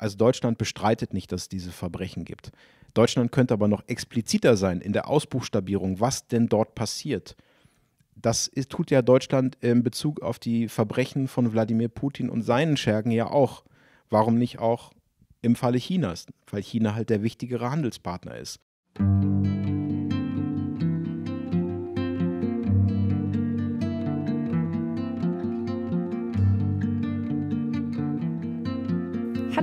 Also Deutschland bestreitet nicht, dass es diese Verbrechen gibt. Deutschland könnte aber noch expliziter sein in der Ausbuchstabierung, was denn dort passiert. Das ist, tut ja Deutschland in Bezug auf die Verbrechen von Wladimir Putin und seinen Schergen ja auch. Warum nicht auch im Falle Chinas? Weil China halt der wichtigere Handelspartner ist.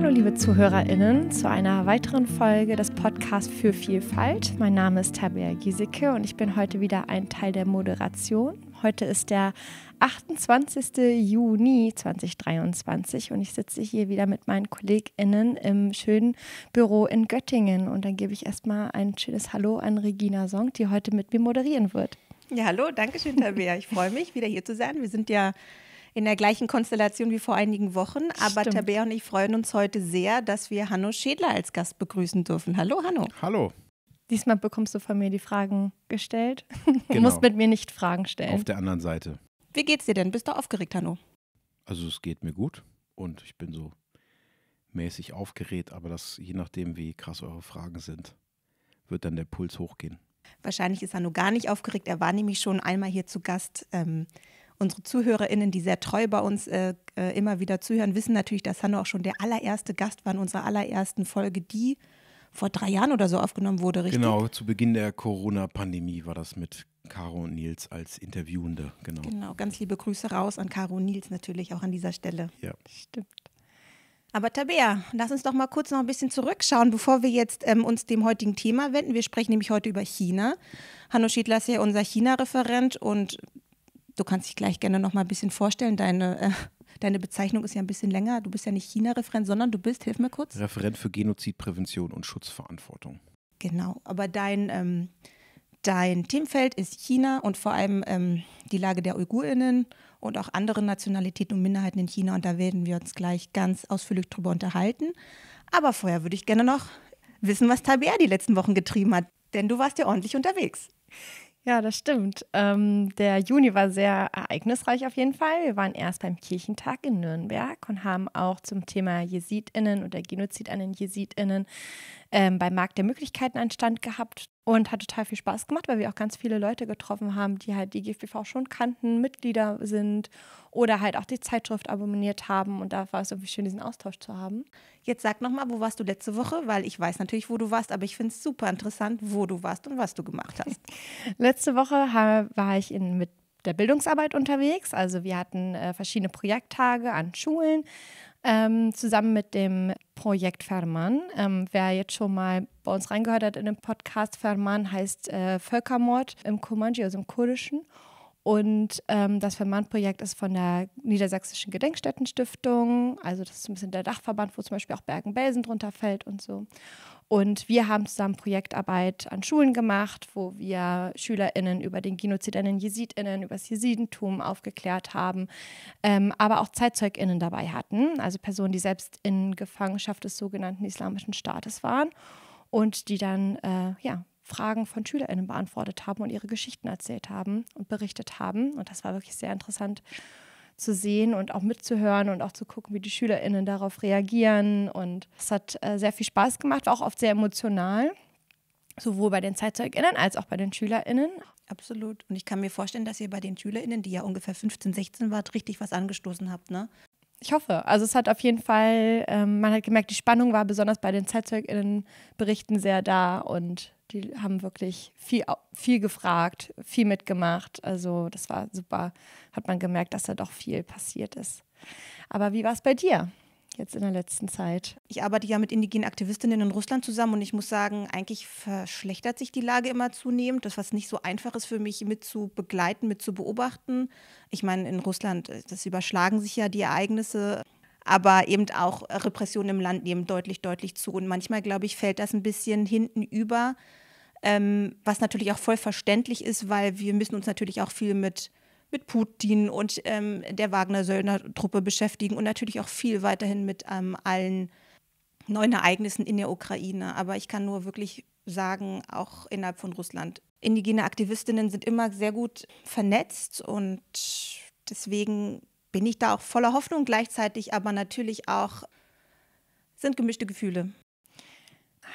Hallo liebe ZuhörerInnen zu einer weiteren Folge des Podcasts für Vielfalt. Mein Name ist Tabea Giesecke und ich bin heute wieder ein Teil der Moderation. Heute ist der 28. Juni 2023 und ich sitze hier wieder mit meinen KollegInnen im schönen Büro in Göttingen. Und dann gebe ich erstmal ein schönes Hallo an Regina Song, die heute mit mir moderieren wird. Ja, hallo, danke schön, Tabea. Ich freue mich, wieder hier zu sein. Wir sind ja in der gleichen Konstellation wie vor einigen Wochen. Aber Stimmt. Tabea und ich freuen uns heute sehr, dass wir Hanno Schädler als Gast begrüßen dürfen. Hallo, Hanno. Hallo. Diesmal bekommst du von mir die Fragen gestellt. Genau. Du musst mit mir nicht Fragen stellen. Auf der anderen Seite. Wie geht's dir denn? Bist du aufgeregt, Hanno? Also es geht mir gut und ich bin so mäßig aufgeregt, aber das je nachdem, wie krass eure Fragen sind, wird dann der Puls hochgehen. Wahrscheinlich ist Hanno gar nicht aufgeregt. Er war nämlich schon einmal hier zu Gast ähm, Unsere ZuhörerInnen, die sehr treu bei uns äh, äh, immer wieder zuhören, wissen natürlich, dass Hanno auch schon der allererste Gast war in unserer allerersten Folge, die vor drei Jahren oder so aufgenommen wurde, richtig? Genau, zu Beginn der Corona-Pandemie war das mit Caro und Nils als Interviewende, genau. Genau, ganz liebe Grüße raus an Caro und Nils natürlich auch an dieser Stelle. Ja. Stimmt. Aber Tabea, lass uns doch mal kurz noch ein bisschen zurückschauen, bevor wir jetzt ähm, uns dem heutigen Thema wenden. Wir sprechen nämlich heute über China. Hanno Schiedler ist ja unser China-Referent und Du kannst dich gleich gerne noch mal ein bisschen vorstellen. Deine, äh, deine Bezeichnung ist ja ein bisschen länger. Du bist ja nicht China-Referent, sondern du bist, hilf mir kurz. Referent für Genozidprävention und Schutzverantwortung. Genau, aber dein, ähm, dein Themenfeld ist China und vor allem ähm, die Lage der UigurInnen und auch andere Nationalitäten und Minderheiten in China. Und da werden wir uns gleich ganz ausführlich drüber unterhalten. Aber vorher würde ich gerne noch wissen, was Tabea die letzten Wochen getrieben hat, denn du warst ja ordentlich unterwegs. Ja, das stimmt. Ähm, der Juni war sehr ereignisreich auf jeden Fall. Wir waren erst beim Kirchentag in Nürnberg und haben auch zum Thema JesidInnen oder Genozid an den JesidInnen ähm, beim Markt der Möglichkeiten einen Stand gehabt und hat total viel Spaß gemacht, weil wir auch ganz viele Leute getroffen haben, die halt die GFBV schon kannten, Mitglieder sind oder halt auch die Zeitschrift abonniert haben und da war es irgendwie schön, diesen Austausch zu haben. Jetzt sag nochmal, wo warst du letzte Woche? Weil ich weiß natürlich, wo du warst, aber ich finde es super interessant, wo du warst und was du gemacht hast. letzte Woche war ich in, mit der Bildungsarbeit unterwegs. Also wir hatten äh, verschiedene Projekttage an Schulen ähm, zusammen mit dem Projekt Ferman. Ähm, wer jetzt schon mal bei uns reingehört hat in dem Podcast, Ferman heißt äh, Völkermord im Kumanji, also im Kurdischen. Und ähm, das Ferman-Projekt ist von der Niedersächsischen Gedenkstättenstiftung, also das ist ein bisschen der Dachverband, wo zum Beispiel auch Bergen-Belsen drunter fällt und so. Und wir haben zusammen Projektarbeit an Schulen gemacht, wo wir SchülerInnen über den Genozid an den JesidInnen, über das Jesidentum aufgeklärt haben, ähm, aber auch ZeitzeugInnen dabei hatten, also Personen, die selbst in Gefangenschaft des sogenannten Islamischen Staates waren und die dann äh, ja, Fragen von SchülerInnen beantwortet haben und ihre Geschichten erzählt haben und berichtet haben. Und das war wirklich sehr interessant zu sehen und auch mitzuhören und auch zu gucken, wie die SchülerInnen darauf reagieren. Und es hat äh, sehr viel Spaß gemacht, war auch oft sehr emotional, sowohl bei den ZeitzeugInnen als auch bei den SchülerInnen. Absolut. Und ich kann mir vorstellen, dass ihr bei den SchülerInnen, die ja ungefähr 15, 16 wart, richtig was angestoßen habt, ne? Ich hoffe. Also es hat auf jeden Fall, ähm, man hat gemerkt, die Spannung war besonders bei den ZeitzeugInnen-Berichten sehr da und die haben wirklich viel, viel gefragt, viel mitgemacht. Also das war super. Hat man gemerkt, dass da doch viel passiert ist. Aber wie war es bei dir? jetzt in der letzten Zeit? Ich arbeite ja mit indigenen Aktivistinnen in Russland zusammen und ich muss sagen, eigentlich verschlechtert sich die Lage immer zunehmend. Das, was nicht so einfach ist für mich, mit zu begleiten, mit zu beobachten. Ich meine, in Russland, äh, das überschlagen sich ja die Ereignisse. Aber eben auch Repressionen im Land nehmen deutlich, deutlich zu. Und manchmal, glaube ich, fällt das ein bisschen hinten über, ähm, was natürlich auch voll verständlich ist, weil wir müssen uns natürlich auch viel mit, mit Putin und ähm, der Wagner-Söldner-Truppe beschäftigen und natürlich auch viel weiterhin mit ähm, allen neuen Ereignissen in der Ukraine. Aber ich kann nur wirklich sagen, auch innerhalb von Russland. Indigene Aktivistinnen sind immer sehr gut vernetzt und deswegen bin ich da auch voller Hoffnung gleichzeitig, aber natürlich auch sind gemischte Gefühle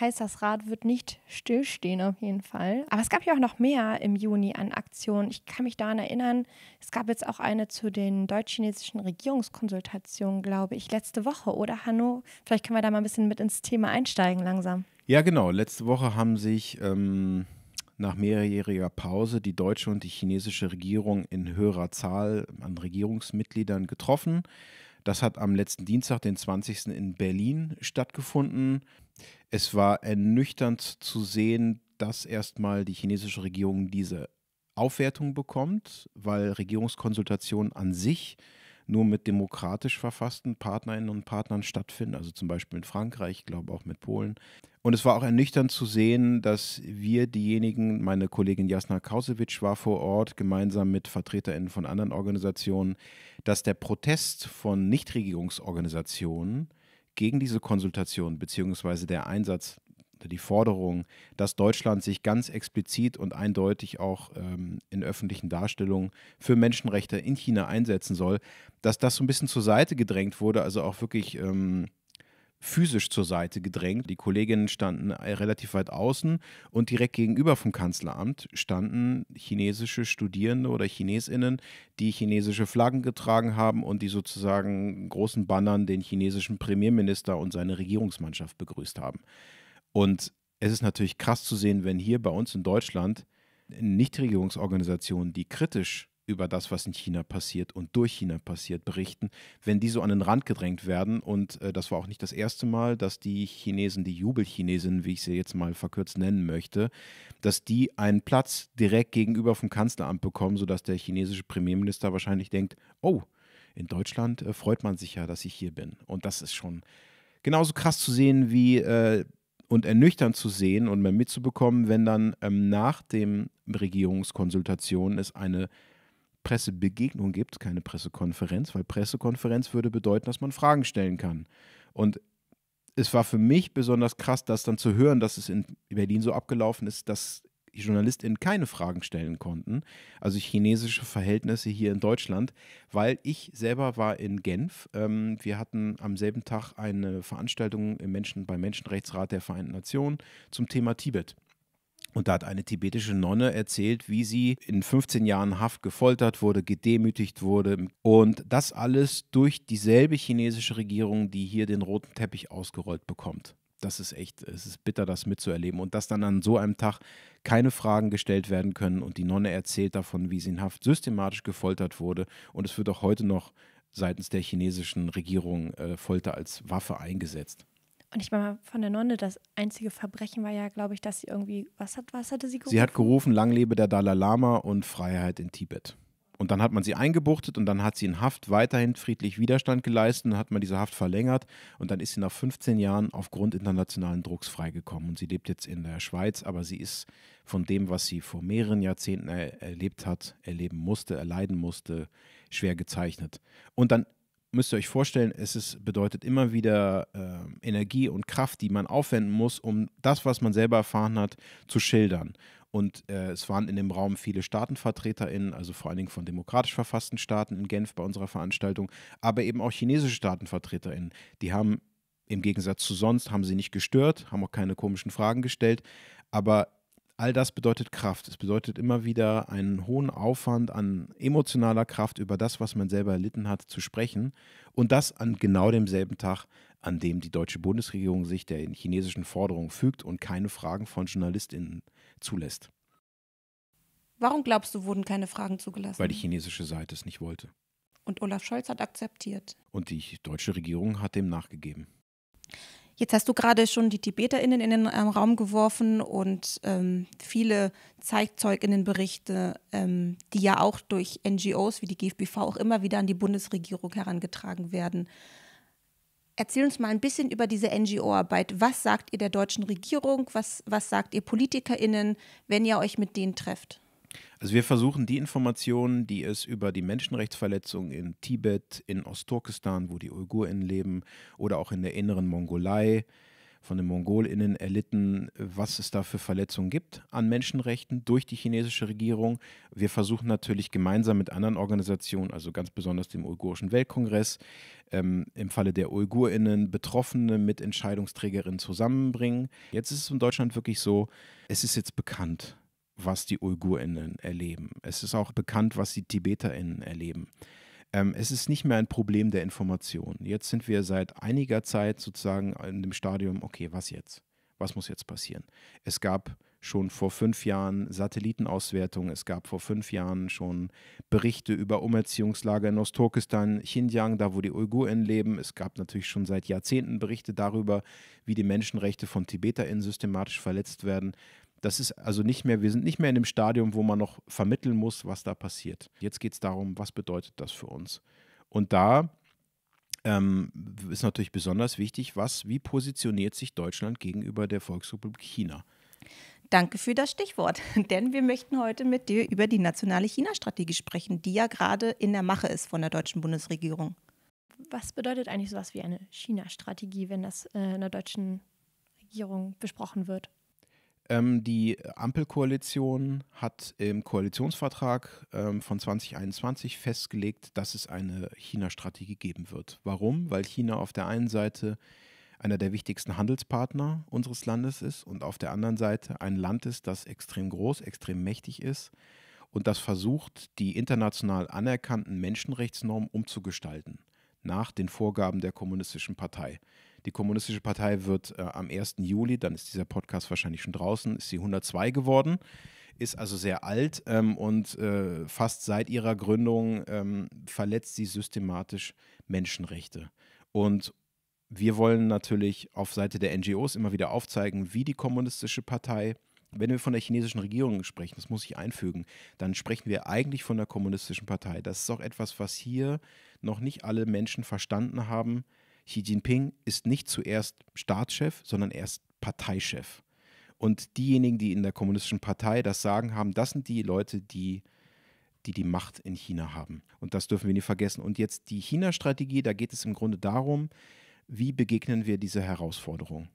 heißt, das Rad wird nicht stillstehen auf jeden Fall. Aber es gab ja auch noch mehr im Juni an Aktionen. Ich kann mich daran erinnern, es gab jetzt auch eine zu den deutsch-chinesischen Regierungskonsultationen, glaube ich, letzte Woche, oder Hanno? Vielleicht können wir da mal ein bisschen mit ins Thema einsteigen langsam. Ja, genau. Letzte Woche haben sich ähm, nach mehrjähriger Pause die deutsche und die chinesische Regierung in höherer Zahl an Regierungsmitgliedern getroffen. Das hat am letzten Dienstag, den 20. in Berlin stattgefunden. Es war ernüchternd zu sehen, dass erstmal die chinesische Regierung diese Aufwertung bekommt, weil Regierungskonsultationen an sich nur mit demokratisch verfassten Partnerinnen und Partnern stattfinden, also zum Beispiel in Frankreich, ich glaube auch mit Polen. Und es war auch ernüchternd zu sehen, dass wir diejenigen, meine Kollegin Jasna Kausewitsch war vor Ort, gemeinsam mit VertreterInnen von anderen Organisationen, dass der Protest von Nichtregierungsorganisationen gegen diese Konsultation bzw. der Einsatz die Forderung, dass Deutschland sich ganz explizit und eindeutig auch ähm, in öffentlichen Darstellungen für Menschenrechte in China einsetzen soll, dass das so ein bisschen zur Seite gedrängt wurde, also auch wirklich ähm, physisch zur Seite gedrängt. Die Kolleginnen standen äh, relativ weit außen und direkt gegenüber vom Kanzleramt standen chinesische Studierende oder Chinesinnen, die chinesische Flaggen getragen haben und die sozusagen großen Bannern den chinesischen Premierminister und seine Regierungsmannschaft begrüßt haben. Und es ist natürlich krass zu sehen, wenn hier bei uns in Deutschland Nichtregierungsorganisationen, die kritisch über das, was in China passiert und durch China passiert, berichten, wenn die so an den Rand gedrängt werden. Und äh, das war auch nicht das erste Mal, dass die Chinesen, die Jubelchinesinnen, wie ich sie jetzt mal verkürzt nennen möchte, dass die einen Platz direkt gegenüber vom Kanzleramt bekommen, sodass der chinesische Premierminister wahrscheinlich denkt, oh, in Deutschland äh, freut man sich ja, dass ich hier bin. Und das ist schon genauso krass zu sehen wie... Äh, und ernüchternd zu sehen und mehr mitzubekommen, wenn dann ähm, nach den Regierungskonsultationen es eine Pressebegegnung gibt, keine Pressekonferenz, weil Pressekonferenz würde bedeuten, dass man Fragen stellen kann. Und es war für mich besonders krass, das dann zu hören, dass es in Berlin so abgelaufen ist, dass JournalistInnen keine Fragen stellen konnten, also chinesische Verhältnisse hier in Deutschland, weil ich selber war in Genf. Ähm, wir hatten am selben Tag eine Veranstaltung im Menschen, beim Menschenrechtsrat der Vereinten Nationen zum Thema Tibet. Und da hat eine tibetische Nonne erzählt, wie sie in 15 Jahren Haft gefoltert wurde, gedemütigt wurde. Und das alles durch dieselbe chinesische Regierung, die hier den roten Teppich ausgerollt bekommt. Das ist echt, es ist bitter, das mitzuerleben. Und dass dann an so einem Tag keine Fragen gestellt werden können und die Nonne erzählt davon, wie sie in Haft systematisch gefoltert wurde. Und es wird auch heute noch seitens der chinesischen Regierung äh, Folter als Waffe eingesetzt. Und ich meine, von der Nonne, das einzige Verbrechen war ja, glaube ich, dass sie irgendwie, was, hat, was hatte sie gerufen? Sie hat gerufen, lang lebe der Dalai Lama und Freiheit in Tibet. Und dann hat man sie eingebuchtet und dann hat sie in Haft weiterhin friedlich Widerstand geleistet und hat man diese Haft verlängert und dann ist sie nach 15 Jahren aufgrund internationalen Drucks freigekommen und sie lebt jetzt in der Schweiz, aber sie ist von dem, was sie vor mehreren Jahrzehnten er erlebt hat, erleben musste, erleiden musste, schwer gezeichnet. Und dann müsst ihr euch vorstellen, es ist, bedeutet immer wieder äh, Energie und Kraft, die man aufwenden muss, um das, was man selber erfahren hat, zu schildern. Und äh, es waren in dem Raum viele StaatenvertreterInnen, also vor allen Dingen von demokratisch verfassten Staaten in Genf bei unserer Veranstaltung, aber eben auch chinesische StaatenvertreterInnen. Die haben im Gegensatz zu sonst, haben sie nicht gestört, haben auch keine komischen Fragen gestellt, aber all das bedeutet Kraft. Es bedeutet immer wieder einen hohen Aufwand an emotionaler Kraft über das, was man selber erlitten hat, zu sprechen. Und das an genau demselben Tag, an dem die deutsche Bundesregierung sich der chinesischen Forderung fügt und keine Fragen von JournalistInnen zulässt. Warum glaubst du, wurden keine Fragen zugelassen? Weil die chinesische Seite es nicht wollte. Und Olaf Scholz hat akzeptiert. Und die deutsche Regierung hat dem nachgegeben. Jetzt hast du gerade schon die TibeterInnen in den ähm, Raum geworfen und ähm, viele ZeitzeugInnenberichte, ähm, die ja auch durch NGOs wie die GfBV auch immer wieder an die Bundesregierung herangetragen werden. Erzähl uns mal ein bisschen über diese NGO-Arbeit. Was sagt ihr der deutschen Regierung? Was, was sagt ihr PolitikerInnen, wenn ihr euch mit denen trefft? Also wir versuchen die Informationen, die es über die Menschenrechtsverletzungen in Tibet, in Ostturkestan, wo die Uiguren leben, oder auch in der inneren Mongolei von den Mongolinnen erlitten, was es da für Verletzungen gibt an Menschenrechten durch die chinesische Regierung. Wir versuchen natürlich gemeinsam mit anderen Organisationen, also ganz besonders dem Uigurischen Weltkongress, ähm, im Falle der Uigurinnen Betroffene mit Entscheidungsträgerinnen zusammenbringen. Jetzt ist es in Deutschland wirklich so, es ist jetzt bekannt was die UigurInnen erleben. Es ist auch bekannt, was die TibeterInnen erleben. Ähm, es ist nicht mehr ein Problem der Information. Jetzt sind wir seit einiger Zeit sozusagen in dem Stadium, okay, was jetzt? Was muss jetzt passieren? Es gab schon vor fünf Jahren Satellitenauswertungen, es gab vor fünf Jahren schon Berichte über Umerziehungslager in Ostturkestan, Xinjiang, da wo die UigurInnen leben. Es gab natürlich schon seit Jahrzehnten Berichte darüber, wie die Menschenrechte von TibeterInnen systematisch verletzt werden. Das ist also nicht mehr, wir sind nicht mehr in dem Stadium, wo man noch vermitteln muss, was da passiert. Jetzt geht es darum, was bedeutet das für uns? Und da ähm, ist natürlich besonders wichtig, was, wie positioniert sich Deutschland gegenüber der Volksrepublik China? Danke für das Stichwort, denn wir möchten heute mit dir über die nationale China-Strategie sprechen, die ja gerade in der Mache ist von der deutschen Bundesregierung. Was bedeutet eigentlich sowas wie eine China-Strategie, wenn das äh, in der deutschen Regierung besprochen wird? Ähm, die Ampelkoalition hat im Koalitionsvertrag ähm, von 2021 festgelegt, dass es eine China-Strategie geben wird. Warum? Weil China auf der einen Seite einer der wichtigsten Handelspartner unseres Landes ist und auf der anderen Seite ein Land ist, das extrem groß, extrem mächtig ist und das versucht, die international anerkannten Menschenrechtsnormen umzugestalten nach den Vorgaben der Kommunistischen Partei. Die Kommunistische Partei wird äh, am 1. Juli, dann ist dieser Podcast wahrscheinlich schon draußen, ist sie 102 geworden, ist also sehr alt ähm, und äh, fast seit ihrer Gründung ähm, verletzt sie systematisch Menschenrechte. Und wir wollen natürlich auf Seite der NGOs immer wieder aufzeigen, wie die Kommunistische Partei wenn wir von der chinesischen Regierung sprechen, das muss ich einfügen, dann sprechen wir eigentlich von der kommunistischen Partei. Das ist auch etwas, was hier noch nicht alle Menschen verstanden haben, Xi Jinping ist nicht zuerst Staatschef, sondern erst Parteichef. Und diejenigen, die in der kommunistischen Partei das Sagen haben, das sind die Leute, die die, die Macht in China haben. Und das dürfen wir nie vergessen. Und jetzt die China-Strategie, da geht es im Grunde darum, wie begegnen wir dieser Herausforderung.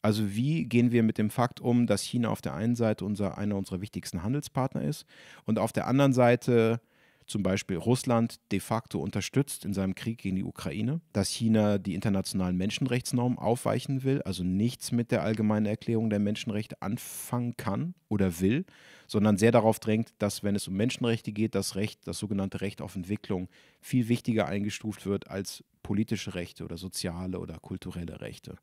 Also wie gehen wir mit dem Fakt um, dass China auf der einen Seite unser, einer unserer wichtigsten Handelspartner ist und auf der anderen Seite zum Beispiel Russland de facto unterstützt in seinem Krieg gegen die Ukraine, dass China die internationalen Menschenrechtsnormen aufweichen will, also nichts mit der allgemeinen Erklärung der Menschenrechte anfangen kann oder will, sondern sehr darauf drängt, dass wenn es um Menschenrechte geht, das Recht, das sogenannte Recht auf Entwicklung viel wichtiger eingestuft wird als politische Rechte oder soziale oder kulturelle Rechte.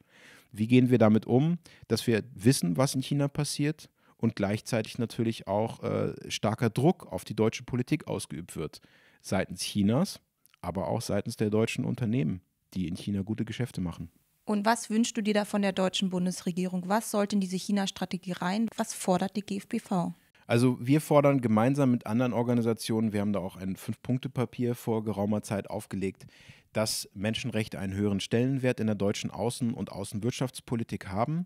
Wie gehen wir damit um, dass wir wissen, was in China passiert? und gleichzeitig natürlich auch äh, starker Druck auf die deutsche Politik ausgeübt wird. Seitens Chinas, aber auch seitens der deutschen Unternehmen, die in China gute Geschäfte machen. Und was wünschst du dir da von der deutschen Bundesregierung? Was sollte in diese China-Strategie rein? Was fordert die GfBV? Also wir fordern gemeinsam mit anderen Organisationen, wir haben da auch ein Fünf-Punkte-Papier vor geraumer Zeit aufgelegt, dass Menschenrechte einen höheren Stellenwert in der deutschen Außen- und Außenwirtschaftspolitik haben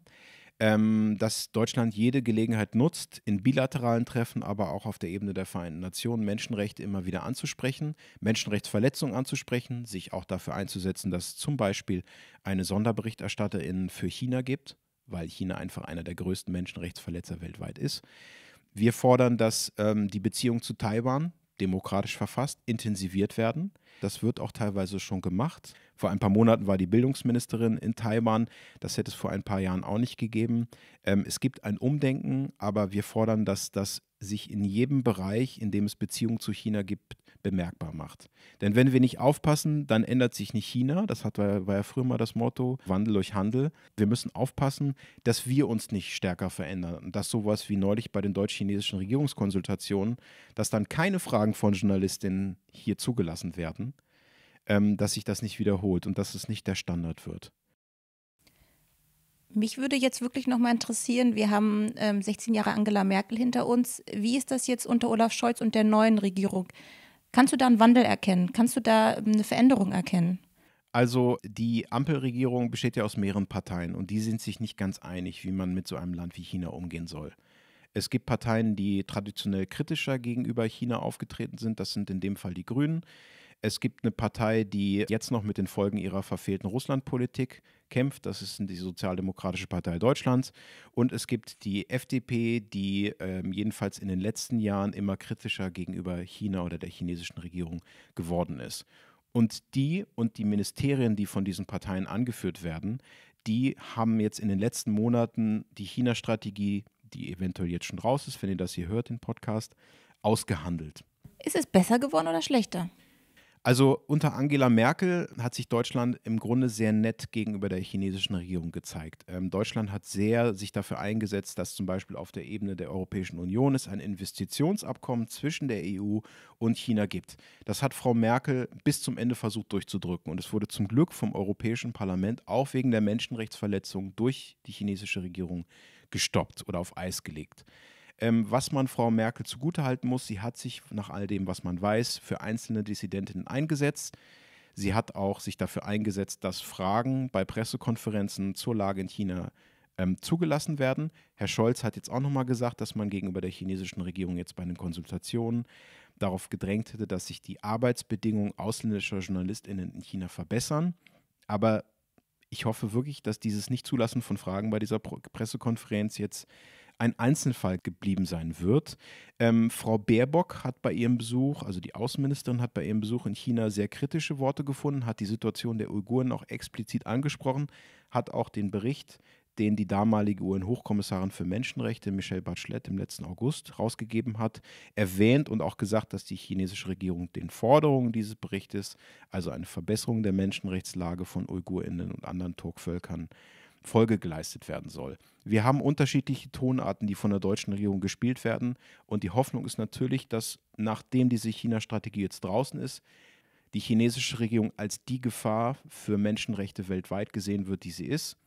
ähm, dass Deutschland jede Gelegenheit nutzt, in bilateralen Treffen, aber auch auf der Ebene der Vereinten Nationen Menschenrechte immer wieder anzusprechen, Menschenrechtsverletzungen anzusprechen, sich auch dafür einzusetzen, dass es zum Beispiel eine Sonderberichterstatterin für China gibt, weil China einfach einer der größten Menschenrechtsverletzer weltweit ist. Wir fordern, dass ähm, die Beziehung zu Taiwan demokratisch verfasst, intensiviert werden. Das wird auch teilweise schon gemacht. Vor ein paar Monaten war die Bildungsministerin in Taiwan. Das hätte es vor ein paar Jahren auch nicht gegeben. Ähm, es gibt ein Umdenken, aber wir fordern, dass das sich in jedem Bereich, in dem es Beziehungen zu China gibt, bemerkbar macht. Denn wenn wir nicht aufpassen, dann ändert sich nicht China. Das hat, war ja früher mal das Motto, Wandel durch Handel. Wir müssen aufpassen, dass wir uns nicht stärker verändern. Und dass sowas wie neulich bei den deutsch-chinesischen Regierungskonsultationen, dass dann keine Fragen von Journalistinnen hier zugelassen werden, ähm, dass sich das nicht wiederholt und dass es nicht der Standard wird. Mich würde jetzt wirklich noch mal interessieren, wir haben ähm, 16 Jahre Angela Merkel hinter uns. Wie ist das jetzt unter Olaf Scholz und der neuen Regierung? Kannst du da einen Wandel erkennen? Kannst du da ähm, eine Veränderung erkennen? Also die Ampelregierung besteht ja aus mehreren Parteien und die sind sich nicht ganz einig, wie man mit so einem Land wie China umgehen soll. Es gibt Parteien, die traditionell kritischer gegenüber China aufgetreten sind. Das sind in dem Fall die Grünen. Es gibt eine Partei, die jetzt noch mit den Folgen ihrer verfehlten Russlandpolitik kämpft. Das ist die Sozialdemokratische Partei Deutschlands. Und es gibt die FDP, die äh, jedenfalls in den letzten Jahren immer kritischer gegenüber China oder der chinesischen Regierung geworden ist. Und die und die Ministerien, die von diesen Parteien angeführt werden, die haben jetzt in den letzten Monaten die China-Strategie, die eventuell jetzt schon raus ist, wenn ihr das hier hört, den Podcast, ausgehandelt. Ist es besser geworden oder schlechter? Also unter Angela Merkel hat sich Deutschland im Grunde sehr nett gegenüber der chinesischen Regierung gezeigt. Ähm, Deutschland hat sehr sich dafür eingesetzt, dass zum Beispiel auf der Ebene der Europäischen Union es ein Investitionsabkommen zwischen der EU und China gibt. Das hat Frau Merkel bis zum Ende versucht durchzudrücken und es wurde zum Glück vom Europäischen Parlament auch wegen der Menschenrechtsverletzungen durch die chinesische Regierung gestoppt oder auf Eis gelegt. Ähm, was man Frau Merkel zugutehalten muss, sie hat sich nach all dem, was man weiß, für einzelne Dissidentinnen eingesetzt. Sie hat auch sich dafür eingesetzt, dass Fragen bei Pressekonferenzen zur Lage in China ähm, zugelassen werden. Herr Scholz hat jetzt auch nochmal gesagt, dass man gegenüber der chinesischen Regierung jetzt bei den Konsultationen darauf gedrängt hätte, dass sich die Arbeitsbedingungen ausländischer JournalistInnen in China verbessern. Aber ich hoffe wirklich, dass dieses Nichtzulassen von Fragen bei dieser Pressekonferenz jetzt ein Einzelfall geblieben sein wird. Ähm, Frau Baerbock hat bei ihrem Besuch, also die Außenministerin hat bei ihrem Besuch in China sehr kritische Worte gefunden, hat die Situation der Uiguren auch explizit angesprochen, hat auch den Bericht den die damalige UN-Hochkommissarin für Menschenrechte Michelle Bachelet im letzten August rausgegeben hat, erwähnt und auch gesagt, dass die chinesische Regierung den Forderungen dieses Berichtes, also eine Verbesserung der Menschenrechtslage von Uigurinnen und anderen Turkvölkern, Folge geleistet werden soll. Wir haben unterschiedliche Tonarten, die von der deutschen Regierung gespielt werden. Und die Hoffnung ist natürlich, dass nachdem diese China-Strategie jetzt draußen ist, die chinesische Regierung als die Gefahr für Menschenrechte weltweit gesehen wird, die sie ist.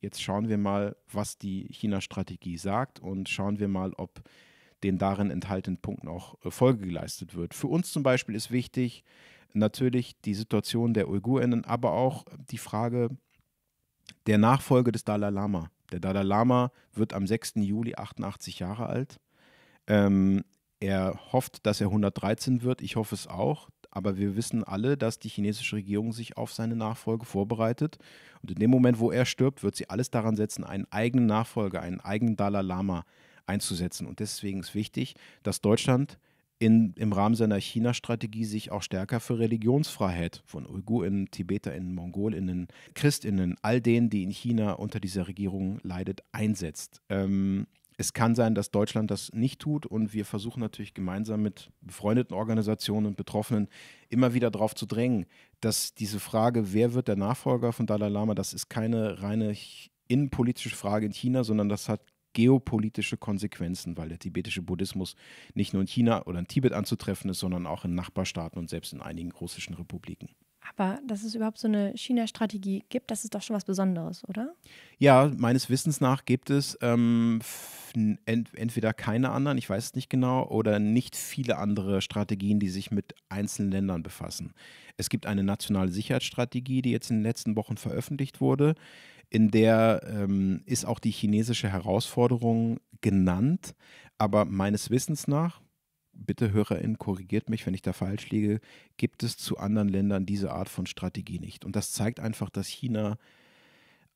Jetzt schauen wir mal, was die China-Strategie sagt und schauen wir mal, ob den darin enthaltenen Punkten auch äh, Folge geleistet wird. Für uns zum Beispiel ist wichtig natürlich die Situation der Uigurinnen, aber auch die Frage, der Nachfolger des Dalai Lama. Der Dalai Lama wird am 6. Juli 88 Jahre alt. Ähm, er hofft, dass er 113 wird. Ich hoffe es auch. Aber wir wissen alle, dass die chinesische Regierung sich auf seine Nachfolge vorbereitet. Und in dem Moment, wo er stirbt, wird sie alles daran setzen, einen eigenen Nachfolger, einen eigenen Dalai Lama einzusetzen. Und deswegen ist wichtig, dass Deutschland in, im Rahmen seiner China-Strategie sich auch stärker für Religionsfreiheit von Uiguren, TibeterInnen, MongolInnen, ChristInnen, all denen, die in China unter dieser Regierung leidet, einsetzt. Ähm, es kann sein, dass Deutschland das nicht tut und wir versuchen natürlich gemeinsam mit befreundeten Organisationen und Betroffenen immer wieder darauf zu drängen, dass diese Frage, wer wird der Nachfolger von Dalai Lama, das ist keine reine innenpolitische Frage in China, sondern das hat geopolitische Konsequenzen, weil der tibetische Buddhismus nicht nur in China oder in Tibet anzutreffen ist, sondern auch in Nachbarstaaten und selbst in einigen russischen Republiken. Aber dass es überhaupt so eine China-Strategie gibt, das ist doch schon was Besonderes, oder? Ja, meines Wissens nach gibt es ähm, ent entweder keine anderen, ich weiß es nicht genau, oder nicht viele andere Strategien, die sich mit einzelnen Ländern befassen. Es gibt eine nationale Sicherheitsstrategie, die jetzt in den letzten Wochen veröffentlicht wurde in der ähm, ist auch die chinesische Herausforderung genannt, aber meines Wissens nach, bitte HörerInnen, korrigiert mich, wenn ich da falsch liege, gibt es zu anderen Ländern diese Art von Strategie nicht. Und das zeigt einfach, dass China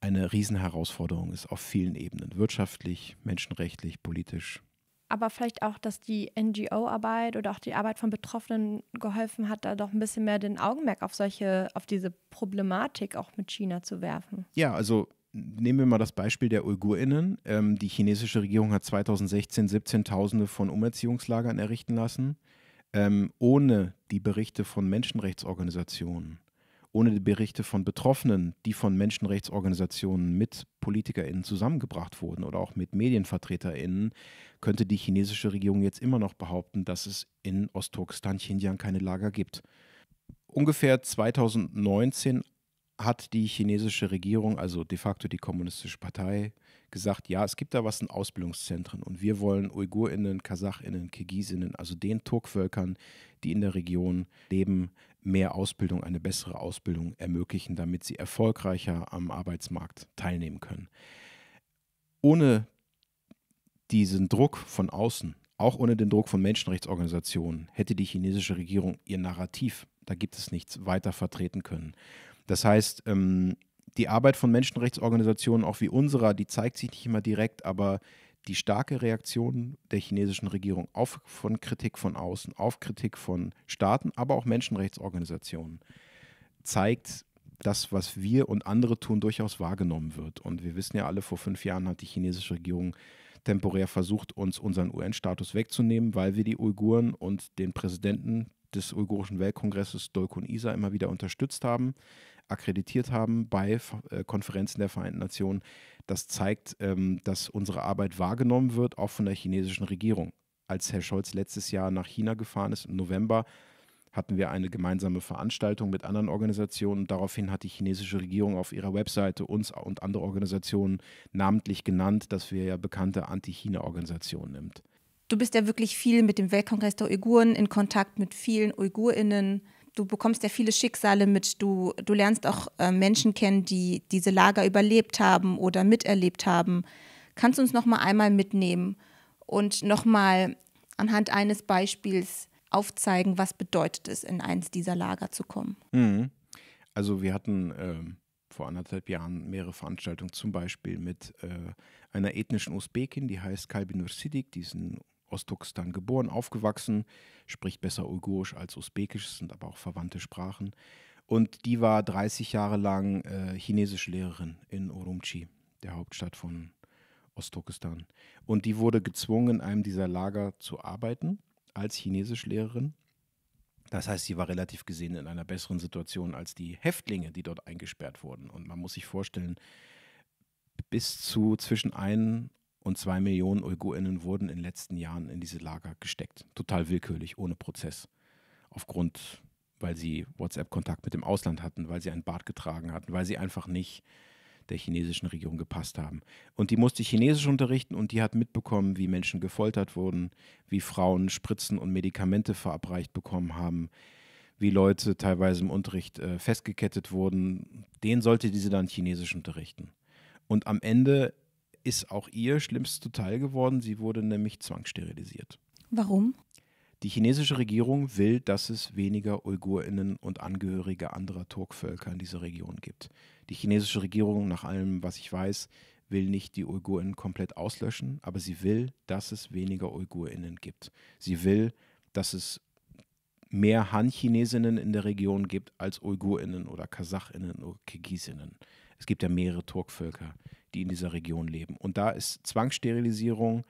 eine Riesenherausforderung ist auf vielen Ebenen, wirtschaftlich, menschenrechtlich, politisch, aber vielleicht auch, dass die NGO-Arbeit oder auch die Arbeit von Betroffenen geholfen hat, da doch ein bisschen mehr den Augenmerk auf solche, auf diese Problematik auch mit China zu werfen. Ja, also nehmen wir mal das Beispiel der UigurInnen. Ähm, die chinesische Regierung hat 2016 17.000 von Umerziehungslagern errichten lassen, ähm, ohne die Berichte von Menschenrechtsorganisationen ohne die Berichte von Betroffenen, die von Menschenrechtsorganisationen mit PolitikerInnen zusammengebracht wurden oder auch mit MedienvertreterInnen, könnte die chinesische Regierung jetzt immer noch behaupten, dass es in Ostturkestan, Xinjiang keine Lager gibt. Ungefähr 2019 hat die chinesische Regierung, also de facto die Kommunistische Partei, gesagt, ja, es gibt da was in Ausbildungszentren und wir wollen UigurInnen, KasachInnen, KirgisInnen, also den Turkvölkern, die in der Region leben, mehr Ausbildung, eine bessere Ausbildung ermöglichen, damit sie erfolgreicher am Arbeitsmarkt teilnehmen können. Ohne diesen Druck von außen, auch ohne den Druck von Menschenrechtsorganisationen, hätte die chinesische Regierung ihr Narrativ, da gibt es nichts, weiter vertreten können. Das heißt, ähm, die Arbeit von Menschenrechtsorganisationen, auch wie unserer, die zeigt sich nicht immer direkt, aber die starke Reaktion der chinesischen Regierung auf von Kritik von außen, auf Kritik von Staaten, aber auch Menschenrechtsorganisationen zeigt, das, was wir und andere tun, durchaus wahrgenommen wird. Und wir wissen ja alle, vor fünf Jahren hat die chinesische Regierung temporär versucht, uns unseren UN-Status wegzunehmen, weil wir die Uiguren und den Präsidenten des uigurischen Weltkongresses Dolkun Isa immer wieder unterstützt haben akkreditiert haben bei äh, Konferenzen der Vereinten Nationen. Das zeigt, ähm, dass unsere Arbeit wahrgenommen wird, auch von der chinesischen Regierung. Als Herr Scholz letztes Jahr nach China gefahren ist, im November, hatten wir eine gemeinsame Veranstaltung mit anderen Organisationen. Daraufhin hat die chinesische Regierung auf ihrer Webseite uns und andere Organisationen namentlich genannt, dass wir ja bekannte Anti-China-Organisationen nimmt. Du bist ja wirklich viel mit dem Weltkongress der Uiguren in Kontakt mit vielen Uigurinnen du bekommst ja viele Schicksale mit, du, du lernst auch äh, Menschen kennen, die diese Lager überlebt haben oder miterlebt haben. Kannst du uns noch mal einmal mitnehmen und noch mal anhand eines Beispiels aufzeigen, was bedeutet es, in eins dieser Lager zu kommen? Mhm. Also wir hatten ähm, vor anderthalb Jahren mehrere Veranstaltungen, zum Beispiel mit äh, einer ethnischen Usbekin, die heißt Kalbin Ursidik, die ist ein Ostturkestan geboren, aufgewachsen, spricht besser Uigurisch als Usbekisch, sind aber auch verwandte Sprachen. Und die war 30 Jahre lang äh, Chinesischlehrerin in Urumqi, der Hauptstadt von Ostturkestan. Und die wurde gezwungen, in einem dieser Lager zu arbeiten als Chinesischlehrerin. Das heißt, sie war relativ gesehen in einer besseren Situation als die Häftlinge, die dort eingesperrt wurden. Und man muss sich vorstellen, bis zu zwischen ein und zwei Millionen UigurInnen wurden in den letzten Jahren in diese Lager gesteckt. Total willkürlich, ohne Prozess. Aufgrund, weil sie WhatsApp-Kontakt mit dem Ausland hatten, weil sie einen Bart getragen hatten, weil sie einfach nicht der chinesischen Regierung gepasst haben. Und die musste Chinesisch unterrichten und die hat mitbekommen, wie Menschen gefoltert wurden, wie Frauen Spritzen und Medikamente verabreicht bekommen haben, wie Leute teilweise im Unterricht äh, festgekettet wurden. Den sollte diese dann Chinesisch unterrichten. Und am Ende ist auch ihr schlimmstes zuteil geworden. Sie wurde nämlich zwangssterilisiert. Warum? Die chinesische Regierung will, dass es weniger Uigurinnen und Angehörige anderer Turkvölker in dieser Region gibt. Die chinesische Regierung, nach allem, was ich weiß, will nicht die Uigurinnen komplett auslöschen, aber sie will, dass es weniger Uigurinnen gibt. Sie will, dass es mehr Han-Chinesinnen in der Region gibt als Uigurinnen oder Kasachinnen oder Kirgisinnen. Es gibt ja mehrere Turkvölker die in dieser Region leben. Und da ist Zwangssterilisierung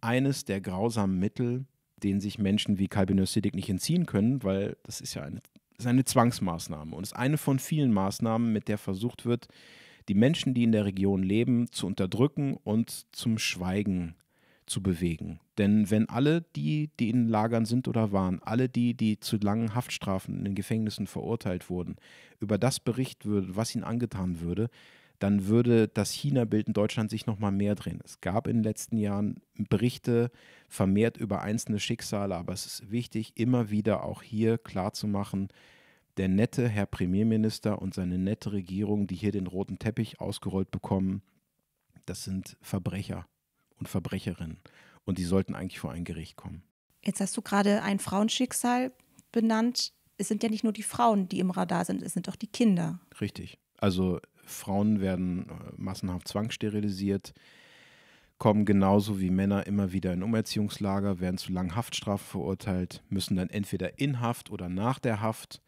eines der grausamen Mittel, denen sich Menschen wie Calvin Siddig nicht entziehen können, weil das ist ja eine, ist eine Zwangsmaßnahme und ist eine von vielen Maßnahmen, mit der versucht wird, die Menschen, die in der Region leben, zu unterdrücken und zum Schweigen zu bewegen. Denn wenn alle die, die in Lagern sind oder waren, alle die, die zu langen Haftstrafen in den Gefängnissen verurteilt wurden, über das berichten würden, was ihnen angetan würde, dann würde das China-Bild in Deutschland sich nochmal mehr drehen. Es gab in den letzten Jahren Berichte vermehrt über einzelne Schicksale, aber es ist wichtig, immer wieder auch hier klarzumachen, der nette Herr Premierminister und seine nette Regierung, die hier den roten Teppich ausgerollt bekommen, das sind Verbrecher und Verbrecherinnen. Und die sollten eigentlich vor ein Gericht kommen. Jetzt hast du gerade ein Frauenschicksal benannt. Es sind ja nicht nur die Frauen, die im Radar sind, es sind auch die Kinder. Richtig. Also Frauen werden äh, massenhaft zwangssterilisiert, kommen genauso wie Männer immer wieder in Umerziehungslager, werden zu langen Haftstrafen verurteilt, müssen dann entweder in Haft oder nach der Haft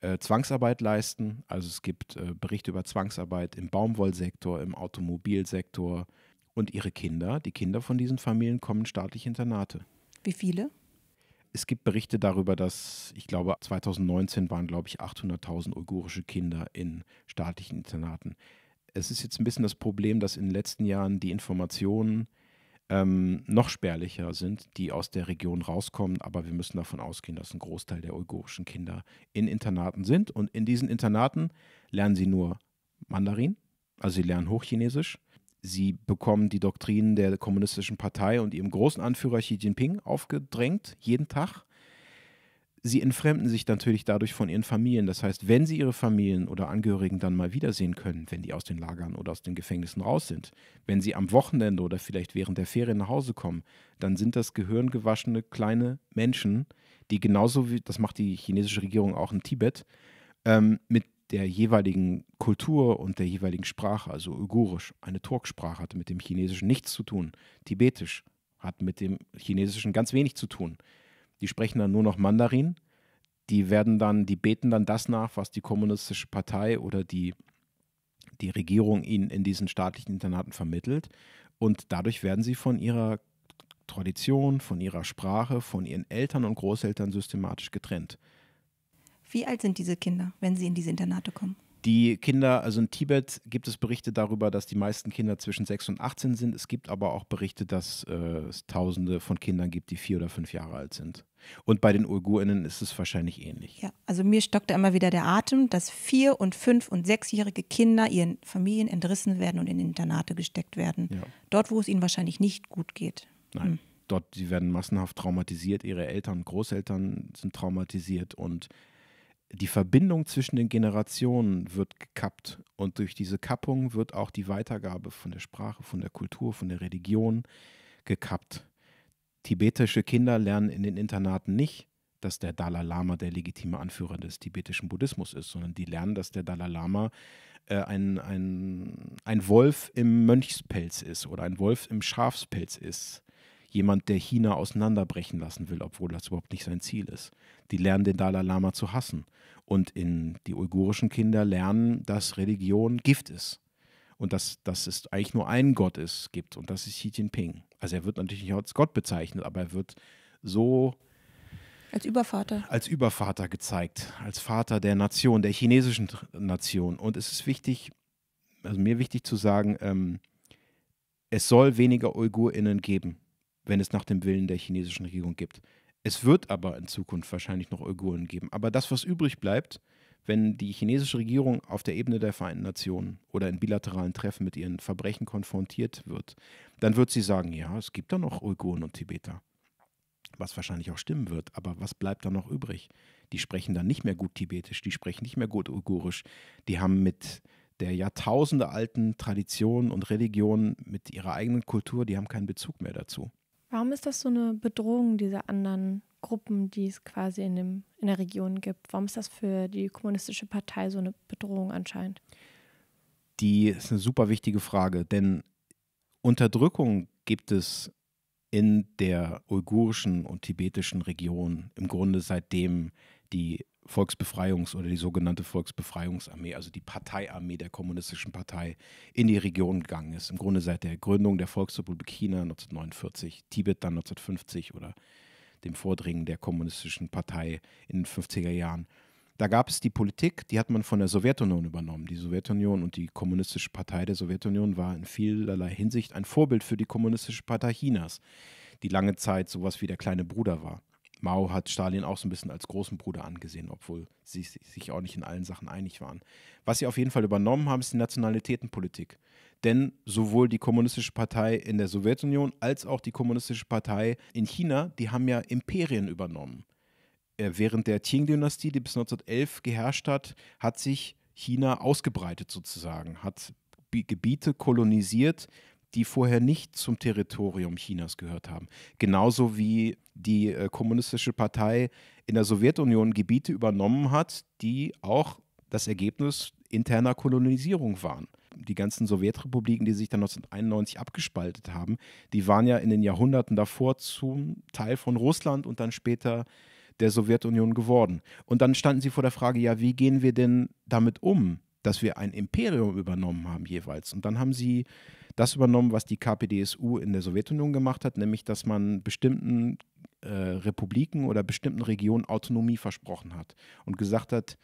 äh, Zwangsarbeit leisten. Also es gibt äh, Berichte über Zwangsarbeit im Baumwollsektor, im Automobilsektor und ihre Kinder, die Kinder von diesen Familien kommen in Internate. Wie viele? es gibt Berichte darüber, dass ich glaube, 2019 waren, glaube ich, 800.000 uigurische Kinder in staatlichen Internaten. Es ist jetzt ein bisschen das Problem, dass in den letzten Jahren die Informationen ähm, noch spärlicher sind, die aus der Region rauskommen. Aber wir müssen davon ausgehen, dass ein Großteil der uigurischen Kinder in Internaten sind. Und in diesen Internaten lernen sie nur Mandarin, also sie lernen Hochchinesisch Sie bekommen die Doktrinen der Kommunistischen Partei und ihrem großen Anführer Xi Jinping aufgedrängt, jeden Tag. Sie entfremden sich natürlich dadurch von ihren Familien. Das heißt, wenn sie ihre Familien oder Angehörigen dann mal wiedersehen können, wenn die aus den Lagern oder aus den Gefängnissen raus sind, wenn sie am Wochenende oder vielleicht während der Ferien nach Hause kommen, dann sind das gehirngewaschene kleine Menschen, die genauso wie, das macht die chinesische Regierung auch in Tibet, ähm, mit der jeweiligen Kultur und der jeweiligen Sprache, also Uigurisch, eine Turksprache hat mit dem Chinesischen nichts zu tun. Tibetisch hat mit dem Chinesischen ganz wenig zu tun. Die sprechen dann nur noch Mandarin, die werden dann, die beten dann das nach, was die kommunistische Partei oder die, die Regierung ihnen in diesen staatlichen Internaten vermittelt. Und dadurch werden sie von ihrer Tradition, von ihrer Sprache, von ihren Eltern und Großeltern systematisch getrennt. Wie alt sind diese Kinder, wenn sie in diese Internate kommen? Die Kinder, also in Tibet gibt es Berichte darüber, dass die meisten Kinder zwischen 6 und 18 sind. Es gibt aber auch Berichte, dass äh, es Tausende von Kindern gibt, die vier oder fünf Jahre alt sind. Und bei den UigurInnen ist es wahrscheinlich ähnlich. Ja, also mir stockte immer wieder der Atem, dass vier- und fünf- und sechsjährige Kinder ihren Familien entrissen werden und in Internate gesteckt werden. Ja. Dort, wo es ihnen wahrscheinlich nicht gut geht. Nein. Hm. Dort, sie werden massenhaft traumatisiert, ihre Eltern, Großeltern sind traumatisiert und die Verbindung zwischen den Generationen wird gekappt und durch diese Kappung wird auch die Weitergabe von der Sprache, von der Kultur, von der Religion gekappt. Tibetische Kinder lernen in den Internaten nicht, dass der Dalai Lama der legitime Anführer des tibetischen Buddhismus ist, sondern die lernen, dass der Dalai Lama äh, ein, ein, ein Wolf im Mönchspelz ist oder ein Wolf im Schafspelz ist jemand, der China auseinanderbrechen lassen will, obwohl das überhaupt nicht sein Ziel ist. Die lernen den Dalai Lama zu hassen. Und in, die uigurischen Kinder lernen, dass Religion Gift ist. Und dass, dass es eigentlich nur einen Gott ist, gibt. Und das ist Xi Jinping. Also er wird natürlich nicht als Gott bezeichnet, aber er wird so als Übervater. Als Übervater gezeigt, als Vater der Nation, der chinesischen Nation. Und es ist wichtig, also mir wichtig zu sagen, ähm, es soll weniger UigurInnen geben wenn es nach dem Willen der chinesischen Regierung gibt. Es wird aber in Zukunft wahrscheinlich noch Uiguren geben. Aber das, was übrig bleibt, wenn die chinesische Regierung auf der Ebene der Vereinten Nationen oder in bilateralen Treffen mit ihren Verbrechen konfrontiert wird, dann wird sie sagen, ja, es gibt da noch Uiguren und Tibeter. Was wahrscheinlich auch stimmen wird, aber was bleibt da noch übrig? Die sprechen dann nicht mehr gut Tibetisch, die sprechen nicht mehr gut Uigurisch, die haben mit der jahrtausendealten Tradition und Religion, mit ihrer eigenen Kultur, die haben keinen Bezug mehr dazu. Warum ist das so eine Bedrohung dieser anderen Gruppen, die es quasi in, dem, in der Region gibt? Warum ist das für die Kommunistische Partei so eine Bedrohung anscheinend? Die ist eine super wichtige Frage, denn Unterdrückung gibt es in der uigurischen und tibetischen Region im Grunde seitdem die Volksbefreiungs- oder die sogenannte Volksbefreiungsarmee, also die Parteiarmee der Kommunistischen Partei, in die Region gegangen ist. Im Grunde seit der Gründung der Volksrepublik China 1949, Tibet dann 1950 oder dem Vordringen der Kommunistischen Partei in den 50er Jahren. Da gab es die Politik, die hat man von der Sowjetunion übernommen. Die Sowjetunion und die Kommunistische Partei der Sowjetunion war in vielerlei Hinsicht ein Vorbild für die Kommunistische Partei Chinas, die lange Zeit sowas wie der kleine Bruder war. Mao hat Stalin auch so ein bisschen als großen Bruder angesehen, obwohl sie sich auch nicht in allen Sachen einig waren. Was sie auf jeden Fall übernommen haben, ist die Nationalitätenpolitik. Denn sowohl die Kommunistische Partei in der Sowjetunion als auch die Kommunistische Partei in China, die haben ja Imperien übernommen. Äh, während der Qing-Dynastie, die bis 1911 geherrscht hat, hat sich China ausgebreitet sozusagen, hat Gebiete kolonisiert, die vorher nicht zum Territorium Chinas gehört haben. Genauso wie die äh, Kommunistische Partei in der Sowjetunion Gebiete übernommen hat, die auch das Ergebnis interner Kolonisierung waren. Die ganzen Sowjetrepubliken, die sich dann 1991 abgespaltet haben, die waren ja in den Jahrhunderten davor zum Teil von Russland und dann später der Sowjetunion geworden. Und dann standen sie vor der Frage, ja, wie gehen wir denn damit um, dass wir ein Imperium übernommen haben jeweils? Und dann haben sie das übernommen, was die KPDSU in der Sowjetunion gemacht hat, nämlich dass man bestimmten äh, Republiken oder bestimmten Regionen Autonomie versprochen hat und gesagt hat,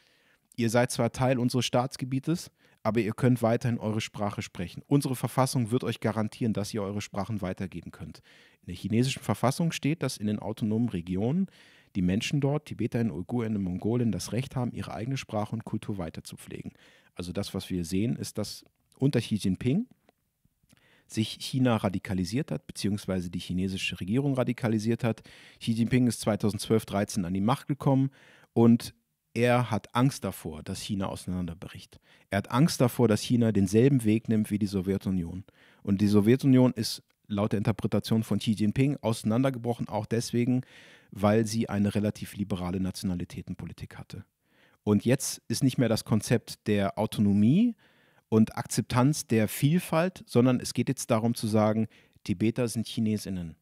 ihr seid zwar Teil unseres Staatsgebietes, aber ihr könnt weiterhin eure Sprache sprechen. Unsere Verfassung wird euch garantieren, dass ihr eure Sprachen weitergeben könnt. In der chinesischen Verfassung steht, dass in den autonomen Regionen die Menschen dort, Tibeterinnen, Uiguren, Mongolen, das Recht haben, ihre eigene Sprache und Kultur weiterzupflegen. Also das, was wir sehen, ist, dass unter Xi Jinping sich China radikalisiert hat, beziehungsweise die chinesische Regierung radikalisiert hat. Xi Jinping ist 2012, 13 an die Macht gekommen und er hat Angst davor, dass China auseinanderbricht. Er hat Angst davor, dass China denselben Weg nimmt wie die Sowjetunion. Und die Sowjetunion ist laut der Interpretation von Xi Jinping auseinandergebrochen, auch deswegen, weil sie eine relativ liberale Nationalitätenpolitik hatte. Und jetzt ist nicht mehr das Konzept der Autonomie, und Akzeptanz der Vielfalt, sondern es geht jetzt darum zu sagen, Tibeter sind Chinesinnen.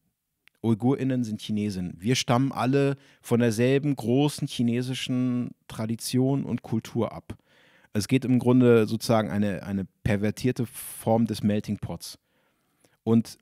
UigurInnen sind Chinesinnen. Wir stammen alle von derselben großen chinesischen Tradition und Kultur ab. Es geht im Grunde sozusagen eine, eine pervertierte Form des Melting Pots. Und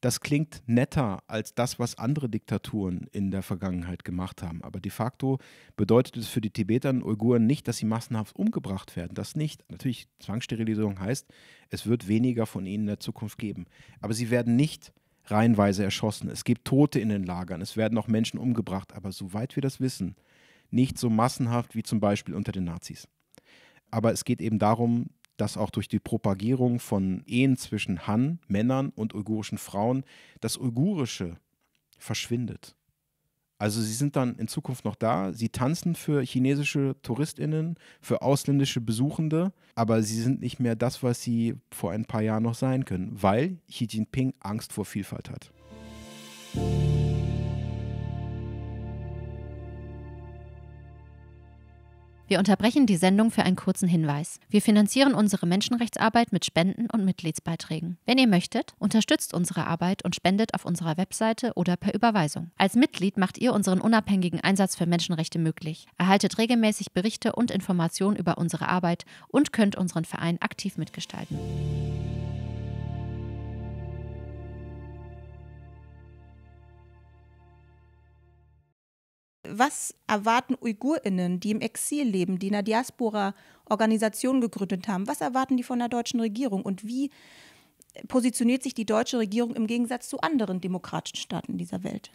das klingt netter als das, was andere Diktaturen in der Vergangenheit gemacht haben. Aber de facto bedeutet es für die Tibeter und Uiguren nicht, dass sie massenhaft umgebracht werden. Das nicht. Natürlich, Zwangssterilisierung heißt, es wird weniger von ihnen in der Zukunft geben. Aber sie werden nicht reihenweise erschossen. Es gibt Tote in den Lagern. Es werden auch Menschen umgebracht. Aber soweit wir das wissen, nicht so massenhaft wie zum Beispiel unter den Nazis. Aber es geht eben darum, dass auch durch die Propagierung von Ehen zwischen Han, Männern und uigurischen Frauen das Uigurische verschwindet. Also sie sind dann in Zukunft noch da, sie tanzen für chinesische Touristinnen, für ausländische Besuchende, aber sie sind nicht mehr das, was sie vor ein paar Jahren noch sein können, weil Xi Jinping Angst vor Vielfalt hat. Wir unterbrechen die Sendung für einen kurzen Hinweis. Wir finanzieren unsere Menschenrechtsarbeit mit Spenden und Mitgliedsbeiträgen. Wenn ihr möchtet, unterstützt unsere Arbeit und spendet auf unserer Webseite oder per Überweisung. Als Mitglied macht ihr unseren unabhängigen Einsatz für Menschenrechte möglich, erhaltet regelmäßig Berichte und Informationen über unsere Arbeit und könnt unseren Verein aktiv mitgestalten. was erwarten UigurInnen, die im Exil leben, die in der Diaspora Organisationen gegründet haben? Was erwarten die von der deutschen Regierung? Und wie positioniert sich die deutsche Regierung im Gegensatz zu anderen demokratischen Staaten dieser Welt?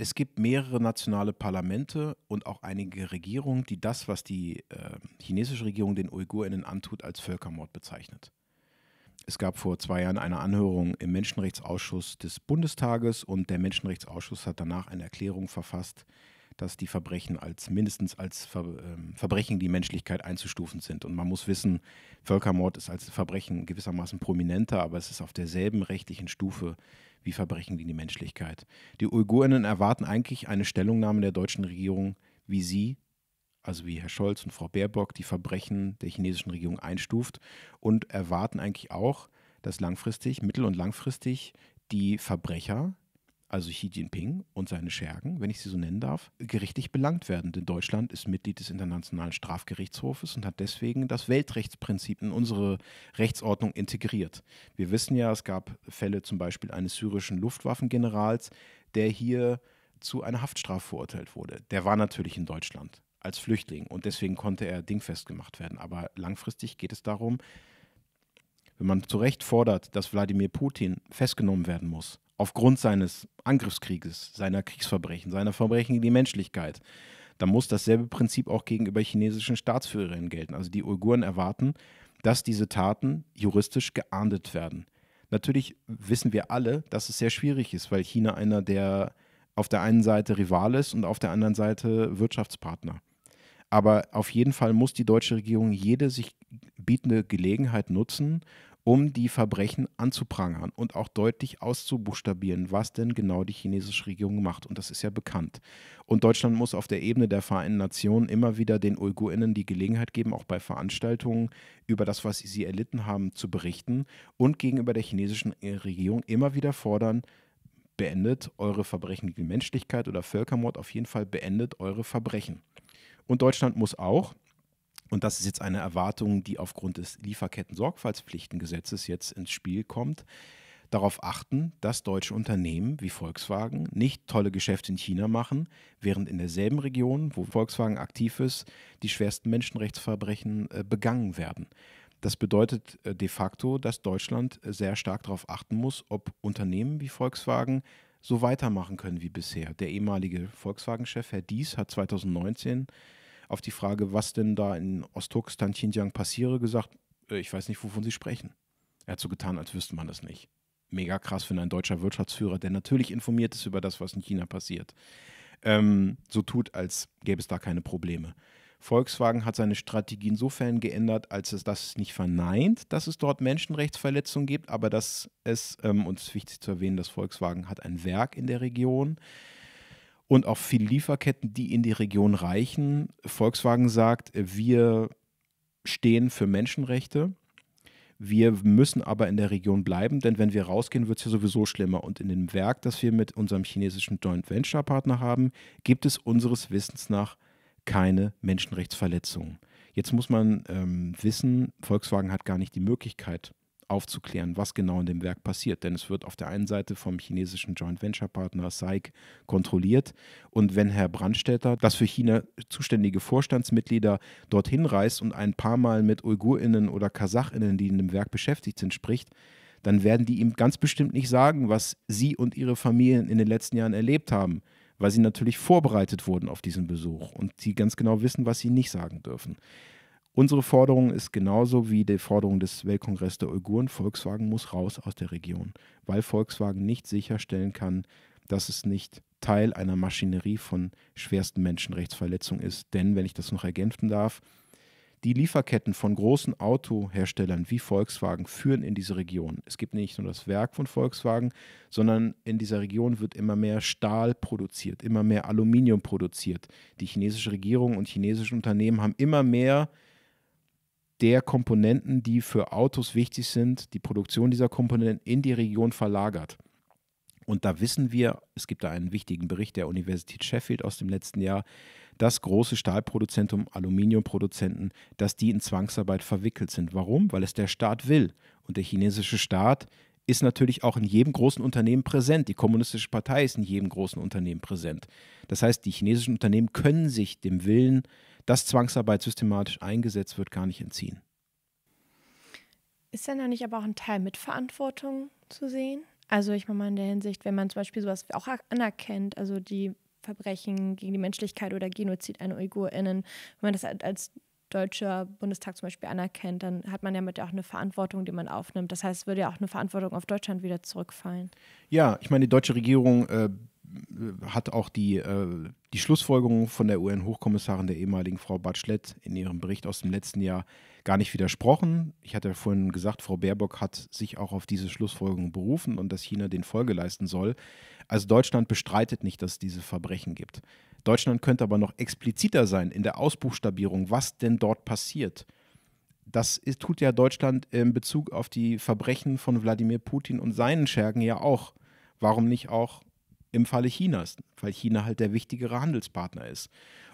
Es gibt mehrere nationale Parlamente und auch einige Regierungen, die das, was die äh, chinesische Regierung den UigurInnen antut, als Völkermord bezeichnet. Es gab vor zwei Jahren eine Anhörung im Menschenrechtsausschuss des Bundestages und der Menschenrechtsausschuss hat danach eine Erklärung verfasst, dass die Verbrechen als mindestens als Ver, äh, Verbrechen die Menschlichkeit einzustufen sind. Und man muss wissen, Völkermord ist als Verbrechen gewissermaßen prominenter, aber es ist auf derselben rechtlichen Stufe wie Verbrechen gegen die Menschlichkeit. Die Uigurinnen erwarten eigentlich eine Stellungnahme der deutschen Regierung, wie sie also wie Herr Scholz und Frau Baerbock, die Verbrechen der chinesischen Regierung einstuft und erwarten eigentlich auch, dass langfristig, mittel- und langfristig die Verbrecher, also Xi Jinping und seine Schergen, wenn ich sie so nennen darf, gerichtlich belangt werden. Denn Deutschland ist Mitglied des Internationalen Strafgerichtshofes und hat deswegen das Weltrechtsprinzip in unsere Rechtsordnung integriert. Wir wissen ja, es gab Fälle zum Beispiel eines syrischen Luftwaffengenerals, der hier zu einer Haftstrafe verurteilt wurde. Der war natürlich in Deutschland als Flüchtling. Und deswegen konnte er dingfest gemacht werden. Aber langfristig geht es darum, wenn man zu Recht fordert, dass Wladimir Putin festgenommen werden muss, aufgrund seines Angriffskrieges, seiner Kriegsverbrechen, seiner Verbrechen gegen die Menschlichkeit, dann muss dasselbe Prinzip auch gegenüber chinesischen Staatsführerinnen gelten. Also die Uiguren erwarten, dass diese Taten juristisch geahndet werden. Natürlich wissen wir alle, dass es sehr schwierig ist, weil China einer der auf der einen Seite Rival ist und auf der anderen Seite Wirtschaftspartner. Aber auf jeden Fall muss die deutsche Regierung jede sich bietende Gelegenheit nutzen, um die Verbrechen anzuprangern und auch deutlich auszubuchstabieren, was denn genau die chinesische Regierung macht. Und das ist ja bekannt. Und Deutschland muss auf der Ebene der Vereinten Nationen immer wieder den Uigurinnen die Gelegenheit geben, auch bei Veranstaltungen über das, was sie erlitten haben, zu berichten und gegenüber der chinesischen äh, Regierung immer wieder fordern, beendet eure Verbrechen gegen Menschlichkeit oder Völkermord, auf jeden Fall beendet eure Verbrechen. Und Deutschland muss auch, und das ist jetzt eine Erwartung, die aufgrund des Lieferketten-Sorgfaltspflichtengesetzes jetzt ins Spiel kommt, darauf achten, dass deutsche Unternehmen wie Volkswagen nicht tolle Geschäfte in China machen, während in derselben Region, wo Volkswagen aktiv ist, die schwersten Menschenrechtsverbrechen äh, begangen werden. Das bedeutet äh, de facto, dass Deutschland äh, sehr stark darauf achten muss, ob Unternehmen wie Volkswagen so weitermachen können wie bisher. Der ehemalige Volkswagen-Chef Herr Dies hat 2019 auf die Frage, was denn da in Ostturkestan, Xinjiang passiere, gesagt, äh, ich weiß nicht, wovon Sie sprechen. Er hat so getan, als wüsste man das nicht. Mega krass, wenn ein deutscher Wirtschaftsführer, der natürlich informiert ist über das, was in China passiert, ähm, so tut, als gäbe es da keine Probleme. Volkswagen hat seine Strategie insofern geändert, als es das nicht verneint, dass es dort Menschenrechtsverletzungen gibt, aber dass es, ähm, und es ist wichtig zu erwähnen, dass Volkswagen hat ein Werk in der Region, hat, und auch viele Lieferketten, die in die Region reichen. Volkswagen sagt, wir stehen für Menschenrechte. Wir müssen aber in der Region bleiben, denn wenn wir rausgehen, wird es ja sowieso schlimmer. Und in dem Werk, das wir mit unserem chinesischen Joint Venture Partner haben, gibt es unseres Wissens nach keine Menschenrechtsverletzungen. Jetzt muss man ähm, wissen, Volkswagen hat gar nicht die Möglichkeit, aufzuklären, was genau in dem Werk passiert. Denn es wird auf der einen Seite vom chinesischen Joint Venture Partner SAIC kontrolliert. Und wenn Herr Brandstätter, das für China zuständige Vorstandsmitglieder, dorthin reist und ein paar Mal mit UigurInnen oder KasachInnen, die in dem Werk beschäftigt sind, spricht, dann werden die ihm ganz bestimmt nicht sagen, was sie und ihre Familien in den letzten Jahren erlebt haben, weil sie natürlich vorbereitet wurden auf diesen Besuch und sie ganz genau wissen, was sie nicht sagen dürfen. Unsere Forderung ist genauso wie die Forderung des Weltkongresses der Uiguren, Volkswagen muss raus aus der Region, weil Volkswagen nicht sicherstellen kann, dass es nicht Teil einer Maschinerie von schwersten Menschenrechtsverletzungen ist. Denn, wenn ich das noch ergänzen darf, die Lieferketten von großen Autoherstellern wie Volkswagen führen in diese Region. Es gibt nicht nur das Werk von Volkswagen, sondern in dieser Region wird immer mehr Stahl produziert, immer mehr Aluminium produziert. Die chinesische Regierung und chinesische Unternehmen haben immer mehr äh, der Komponenten, die für Autos wichtig sind, die Produktion dieser Komponenten in die Region verlagert. Und da wissen wir, es gibt da einen wichtigen Bericht der Universität Sheffield aus dem letzten Jahr, dass große Stahlproduzenten, Aluminiumproduzenten, dass die in Zwangsarbeit verwickelt sind. Warum? Weil es der Staat will. Und der chinesische Staat ist natürlich auch in jedem großen Unternehmen präsent. Die Kommunistische Partei ist in jedem großen Unternehmen präsent. Das heißt, die chinesischen Unternehmen können sich dem Willen dass Zwangsarbeit systematisch eingesetzt wird, gar nicht entziehen. Ist denn da nicht aber auch ein Teil Mitverantwortung zu sehen? Also ich meine mal in der Hinsicht, wenn man zum Beispiel sowas auch anerkennt, also die Verbrechen gegen die Menschlichkeit oder Genozid an UigurInnen, wenn man das als deutscher Bundestag zum Beispiel anerkennt, dann hat man ja mit auch eine Verantwortung, die man aufnimmt. Das heißt, es würde ja auch eine Verantwortung auf Deutschland wieder zurückfallen. Ja, ich meine, die deutsche Regierung äh, hat auch die, äh, die Schlussfolgerung von der UN-Hochkommissarin, der ehemaligen Frau Batschlet, in ihrem Bericht aus dem letzten Jahr gar nicht widersprochen. Ich hatte ja vorhin gesagt, Frau Baerbock hat sich auch auf diese Schlussfolgerung berufen und dass China den Folge leisten soll. Also Deutschland bestreitet nicht, dass es diese Verbrechen gibt. Deutschland könnte aber noch expliziter sein in der Ausbuchstabierung, was denn dort passiert. Das ist, tut ja Deutschland in Bezug auf die Verbrechen von Wladimir Putin und seinen Schergen ja auch. Warum nicht auch im Falle Chinas, weil China halt der wichtigere Handelspartner ist.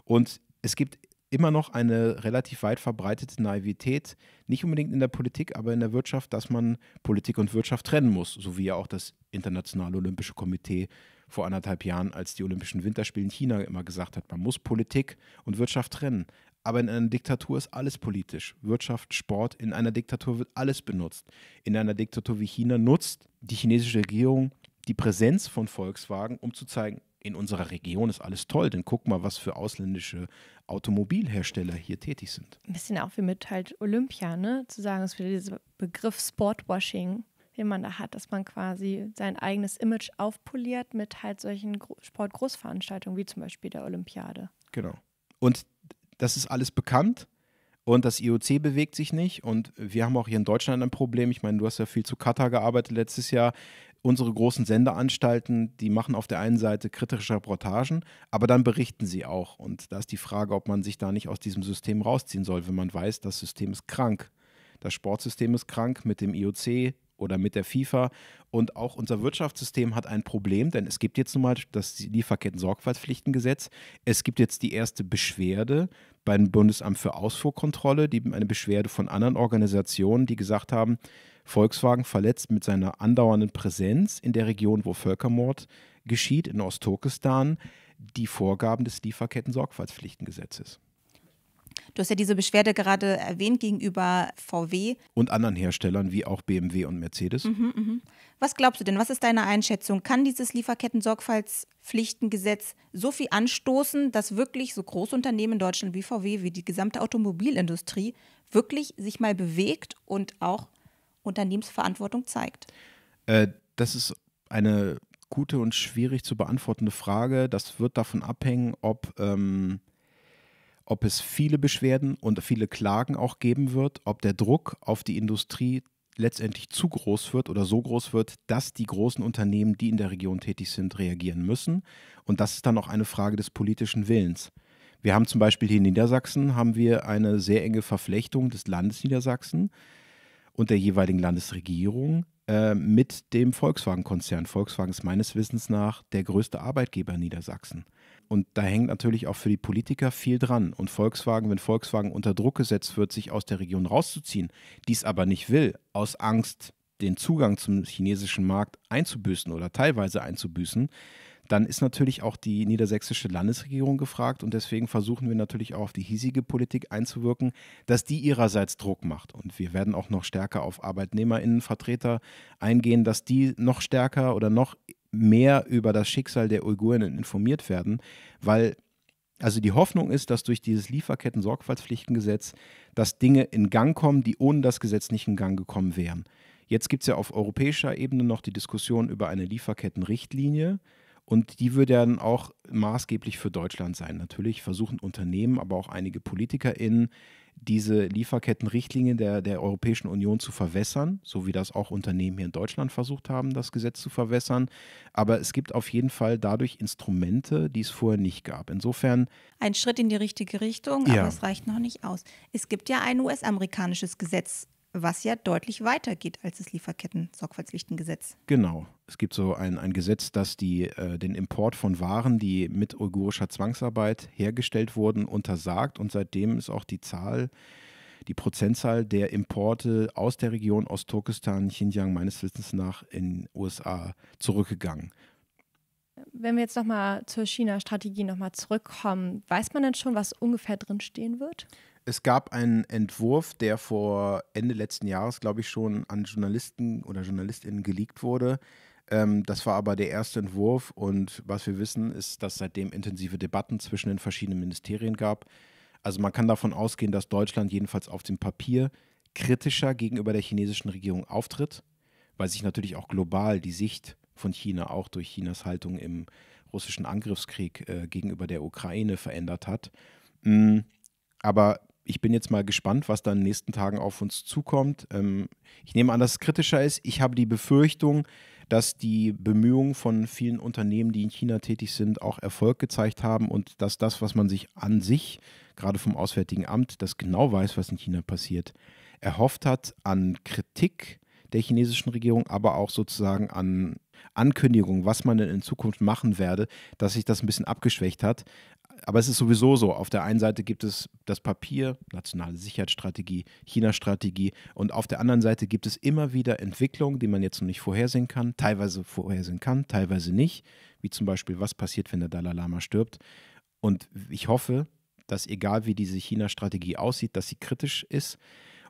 Und es gibt immer noch eine relativ weit verbreitete Naivität, nicht unbedingt in der Politik, aber in der Wirtschaft, dass man Politik und Wirtschaft trennen muss, so wie ja auch das Internationale Olympische Komitee vor anderthalb Jahren, als die Olympischen Winterspiele in China immer gesagt hat, man muss Politik und Wirtschaft trennen. Aber in einer Diktatur ist alles politisch. Wirtschaft, Sport, in einer Diktatur wird alles benutzt. In einer Diktatur wie China nutzt die chinesische Regierung die Präsenz von Volkswagen, um zu zeigen, in unserer Region ist alles toll, denn guck mal, was für ausländische Automobilhersteller hier tätig sind. Ein bisschen auch wie mit halt Olympia, ne? Zu sagen, dass wieder dieser Begriff Sportwashing, den man da hat, dass man quasi sein eigenes Image aufpoliert mit halt solchen Sportgroßveranstaltungen wie zum Beispiel der Olympiade. Genau. Und das ist alles bekannt. Und das IOC bewegt sich nicht. Und wir haben auch hier in Deutschland ein Problem. Ich meine, du hast ja viel zu Katar gearbeitet letztes Jahr unsere großen Sendeanstalten, die machen auf der einen Seite kritische Reportagen, aber dann berichten sie auch. Und da ist die Frage, ob man sich da nicht aus diesem System rausziehen soll, wenn man weiß, das System ist krank. Das Sportsystem ist krank mit dem IOC, oder mit der FIFA. Und auch unser Wirtschaftssystem hat ein Problem, denn es gibt jetzt nun mal das Lieferketten-Sorgfaltspflichtengesetz. Es gibt jetzt die erste Beschwerde beim Bundesamt für Ausfuhrkontrolle, die, eine Beschwerde von anderen Organisationen, die gesagt haben, Volkswagen verletzt mit seiner andauernden Präsenz in der Region, wo Völkermord geschieht, in Ostturkestan, die Vorgaben des Lieferketten-Sorgfaltspflichtengesetzes. Du hast ja diese Beschwerde gerade erwähnt gegenüber VW. Und anderen Herstellern wie auch BMW und Mercedes. Mhm, mhm. Was glaubst du denn? Was ist deine Einschätzung? Kann dieses Lieferketten-Sorgfaltspflichtengesetz so viel anstoßen, dass wirklich so Großunternehmen in Deutschland wie VW, wie die gesamte Automobilindustrie wirklich sich mal bewegt und auch Unternehmensverantwortung zeigt? Äh, das ist eine gute und schwierig zu beantwortende Frage. Das wird davon abhängen, ob. Ähm ob es viele Beschwerden und viele Klagen auch geben wird, ob der Druck auf die Industrie letztendlich zu groß wird oder so groß wird, dass die großen Unternehmen, die in der Region tätig sind, reagieren müssen. Und das ist dann auch eine Frage des politischen Willens. Wir haben zum Beispiel hier in Niedersachsen haben wir eine sehr enge Verflechtung des Landes Niedersachsen und der jeweiligen Landesregierung äh, mit dem Volkswagen-Konzern. Volkswagen ist meines Wissens nach der größte Arbeitgeber in Niedersachsen. Und da hängt natürlich auch für die Politiker viel dran. Und Volkswagen, wenn Volkswagen unter Druck gesetzt wird, sich aus der Region rauszuziehen, dies aber nicht will, aus Angst, den Zugang zum chinesischen Markt einzubüßen oder teilweise einzubüßen, dann ist natürlich auch die niedersächsische Landesregierung gefragt und deswegen versuchen wir natürlich auch auf die hiesige Politik einzuwirken, dass die ihrerseits Druck macht. Und wir werden auch noch stärker auf Arbeitnehmerinnenvertreter eingehen, dass die noch stärker oder noch mehr über das Schicksal der Uiguren informiert werden, weil also die Hoffnung ist, dass durch dieses Lieferketten-Sorgfaltspflichtengesetz, dass Dinge in Gang kommen, die ohne das Gesetz nicht in Gang gekommen wären. Jetzt gibt es ja auf europäischer Ebene noch die Diskussion über eine Lieferkettenrichtlinie, und die würde dann auch maßgeblich für Deutschland sein. Natürlich versuchen Unternehmen, aber auch einige PolitikerInnen, diese Lieferkettenrichtlinie der, der Europäischen Union zu verwässern, so wie das auch Unternehmen hier in Deutschland versucht haben, das Gesetz zu verwässern. Aber es gibt auf jeden Fall dadurch Instrumente, die es vorher nicht gab. Insofern. Ein Schritt in die richtige Richtung, aber es reicht noch nicht aus. Es gibt ja ein US-amerikanisches Gesetz was ja deutlich weiter geht als das Lieferketten-Sorgfaltspflichtengesetz. Genau. Es gibt so ein, ein Gesetz, das die, äh, den Import von Waren, die mit uigurischer Zwangsarbeit hergestellt wurden, untersagt. Und seitdem ist auch die Zahl, die Prozentzahl der Importe aus der Region Osttürkestan, Xinjiang meines Wissens nach in USA zurückgegangen. Wenn wir jetzt nochmal zur China-Strategie nochmal zurückkommen, weiß man denn schon, was ungefähr drinstehen wird? es gab einen Entwurf, der vor Ende letzten Jahres, glaube ich, schon an Journalisten oder JournalistInnen geleakt wurde. Ähm, das war aber der erste Entwurf und was wir wissen, ist, dass seitdem intensive Debatten zwischen den verschiedenen Ministerien gab. Also man kann davon ausgehen, dass Deutschland jedenfalls auf dem Papier kritischer gegenüber der chinesischen Regierung auftritt, weil sich natürlich auch global die Sicht von China auch durch Chinas Haltung im russischen Angriffskrieg äh, gegenüber der Ukraine verändert hat. Mm, aber ich bin jetzt mal gespannt, was da in den nächsten Tagen auf uns zukommt. Ähm, ich nehme an, dass es kritischer ist. Ich habe die Befürchtung, dass die Bemühungen von vielen Unternehmen, die in China tätig sind, auch Erfolg gezeigt haben und dass das, was man sich an sich, gerade vom Auswärtigen Amt, das genau weiß, was in China passiert, erhofft hat an Kritik der chinesischen Regierung, aber auch sozusagen an Ankündigung, was man denn in Zukunft machen werde, dass sich das ein bisschen abgeschwächt hat. Aber es ist sowieso so. Auf der einen Seite gibt es das Papier, nationale Sicherheitsstrategie, China-Strategie und auf der anderen Seite gibt es immer wieder Entwicklungen, die man jetzt noch nicht vorhersehen kann, teilweise vorhersehen kann, teilweise nicht, wie zum Beispiel, was passiert, wenn der Dalai Lama stirbt. Und ich hoffe, dass egal wie diese China-Strategie aussieht, dass sie kritisch ist,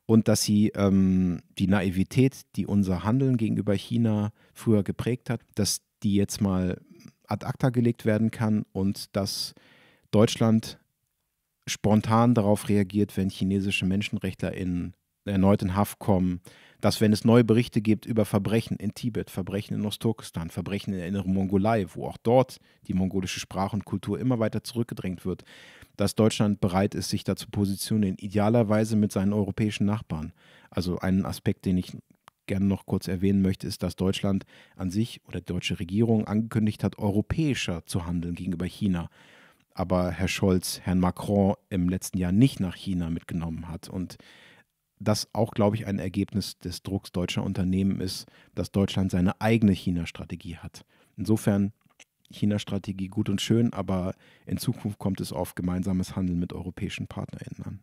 und dass sie ähm, die Naivität, die unser Handeln gegenüber China früher geprägt hat, dass die jetzt mal ad acta gelegt werden kann und dass Deutschland spontan darauf reagiert, wenn chinesische MenschenrechtlerInnen erneut in Haft kommen, dass wenn es neue Berichte gibt über Verbrechen in Tibet, Verbrechen in Ostturkestan, Verbrechen in der inneren Mongolei, wo auch dort die mongolische Sprache und Kultur immer weiter zurückgedrängt wird, dass Deutschland bereit ist, sich dazu positionieren, idealerweise mit seinen europäischen Nachbarn. Also einen Aspekt, den ich gerne noch kurz erwähnen möchte, ist, dass Deutschland an sich oder die deutsche Regierung angekündigt hat, europäischer zu handeln gegenüber China aber Herr Scholz Herrn Macron im letzten Jahr nicht nach China mitgenommen hat. Und das auch, glaube ich, ein Ergebnis des Drucks deutscher Unternehmen ist, dass Deutschland seine eigene China-Strategie hat. Insofern China-Strategie gut und schön, aber in Zukunft kommt es auf gemeinsames Handeln mit europäischen PartnerInnen an.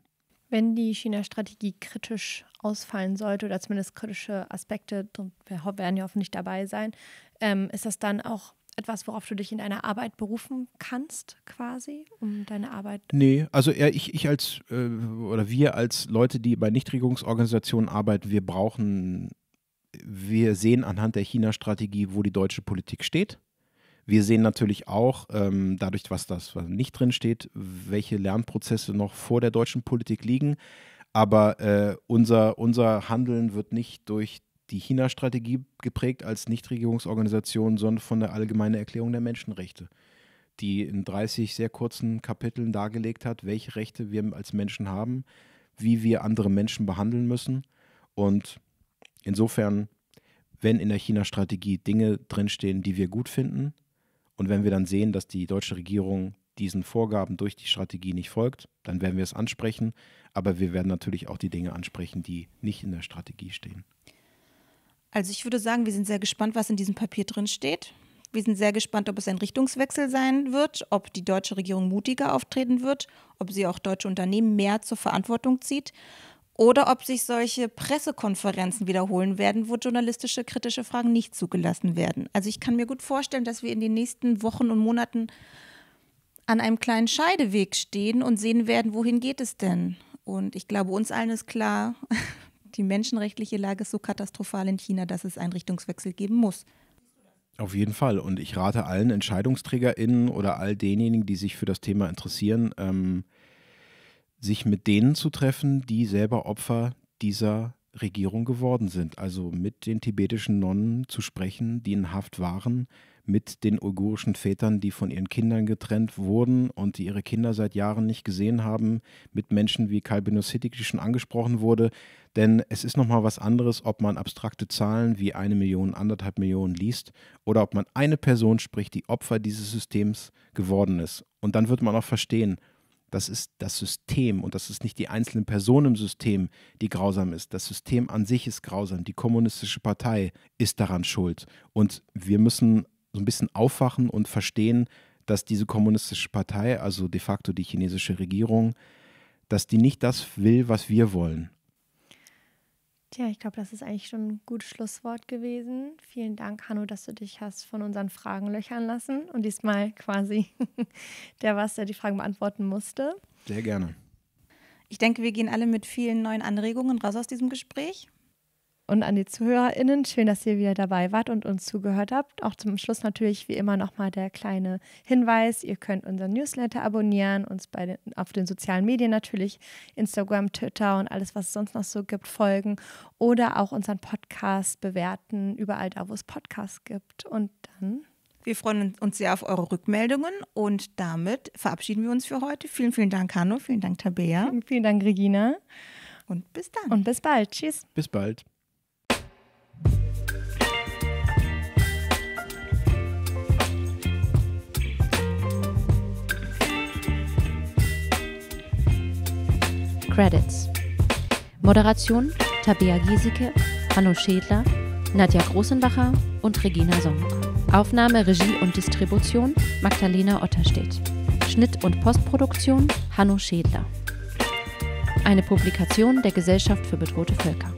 Wenn die China-Strategie kritisch ausfallen sollte oder zumindest kritische Aspekte, werden ja hoffentlich dabei sein, ähm, ist das dann auch etwas, worauf du dich in deiner Arbeit berufen kannst, quasi, um deine Arbeit? Nee, also eher ich, ich als äh, oder wir als Leute, die bei Nichtregierungsorganisationen arbeiten, wir brauchen, wir sehen anhand der China-Strategie, wo die deutsche Politik steht. Wir sehen natürlich auch, ähm, dadurch, was das was nicht drin steht, welche Lernprozesse noch vor der deutschen Politik liegen. Aber äh, unser, unser Handeln wird nicht durch die China-Strategie geprägt als Nichtregierungsorganisation, sondern von der Allgemeinen Erklärung der Menschenrechte, die in 30 sehr kurzen Kapiteln dargelegt hat, welche Rechte wir als Menschen haben, wie wir andere Menschen behandeln müssen. Und insofern, wenn in der China-Strategie Dinge drinstehen, die wir gut finden, und wenn wir dann sehen, dass die deutsche Regierung diesen Vorgaben durch die Strategie nicht folgt, dann werden wir es ansprechen. Aber wir werden natürlich auch die Dinge ansprechen, die nicht in der Strategie stehen. Also ich würde sagen, wir sind sehr gespannt, was in diesem Papier drin steht. Wir sind sehr gespannt, ob es ein Richtungswechsel sein wird, ob die deutsche Regierung mutiger auftreten wird, ob sie auch deutsche Unternehmen mehr zur Verantwortung zieht oder ob sich solche Pressekonferenzen wiederholen werden, wo journalistische kritische Fragen nicht zugelassen werden. Also ich kann mir gut vorstellen, dass wir in den nächsten Wochen und Monaten an einem kleinen Scheideweg stehen und sehen werden, wohin geht es denn. Und ich glaube, uns allen ist klar, Die menschenrechtliche Lage ist so katastrophal in China, dass es einen Richtungswechsel geben muss. Auf jeden Fall. Und ich rate allen EntscheidungsträgerInnen oder all denjenigen, die sich für das Thema interessieren, ähm, sich mit denen zu treffen, die selber Opfer dieser Regierung geworden sind. Also mit den tibetischen Nonnen zu sprechen, die in Haft waren, mit den uigurischen Vätern, die von ihren Kindern getrennt wurden und die ihre Kinder seit Jahren nicht gesehen haben, mit Menschen wie Kalbinus Hittig, die schon angesprochen wurde. Denn es ist nochmal was anderes, ob man abstrakte Zahlen wie eine Million, anderthalb Millionen liest oder ob man eine Person spricht, die Opfer dieses Systems geworden ist. Und dann wird man auch verstehen, das ist das System und das ist nicht die einzelne Person im System, die grausam ist. Das System an sich ist grausam. Die kommunistische Partei ist daran schuld. Und wir müssen so ein bisschen aufwachen und verstehen, dass diese kommunistische Partei, also de facto die chinesische Regierung, dass die nicht das will, was wir wollen. Tja, ich glaube, das ist eigentlich schon ein gutes Schlusswort gewesen. Vielen Dank, Hanno, dass du dich hast von unseren Fragen löchern lassen und diesmal quasi der warst, der die Fragen beantworten musste. Sehr gerne. Ich denke, wir gehen alle mit vielen neuen Anregungen raus aus diesem Gespräch und an die ZuhörerInnen. Schön, dass ihr wieder dabei wart und uns zugehört habt. Auch zum Schluss natürlich wie immer nochmal der kleine Hinweis. Ihr könnt unseren Newsletter abonnieren, uns bei den, auf den sozialen Medien natürlich, Instagram, Twitter und alles, was es sonst noch so gibt, folgen oder auch unseren Podcast bewerten, überall da, wo es Podcasts gibt. Und dann wir freuen uns sehr auf eure Rückmeldungen und damit verabschieden wir uns für heute. Vielen, vielen Dank, Hanno. Vielen Dank, Tabea. Vielen Dank, Regina. Und bis dann. Und bis bald. Tschüss. Bis bald. Credits. Moderation Tabea Giesecke, Hanno Schädler, Nadja Großenbacher und Regina Song. Aufnahme, Regie und Distribution Magdalena Otterstedt. Schnitt und Postproduktion Hanno Schädler. Eine Publikation der Gesellschaft für bedrohte Völker.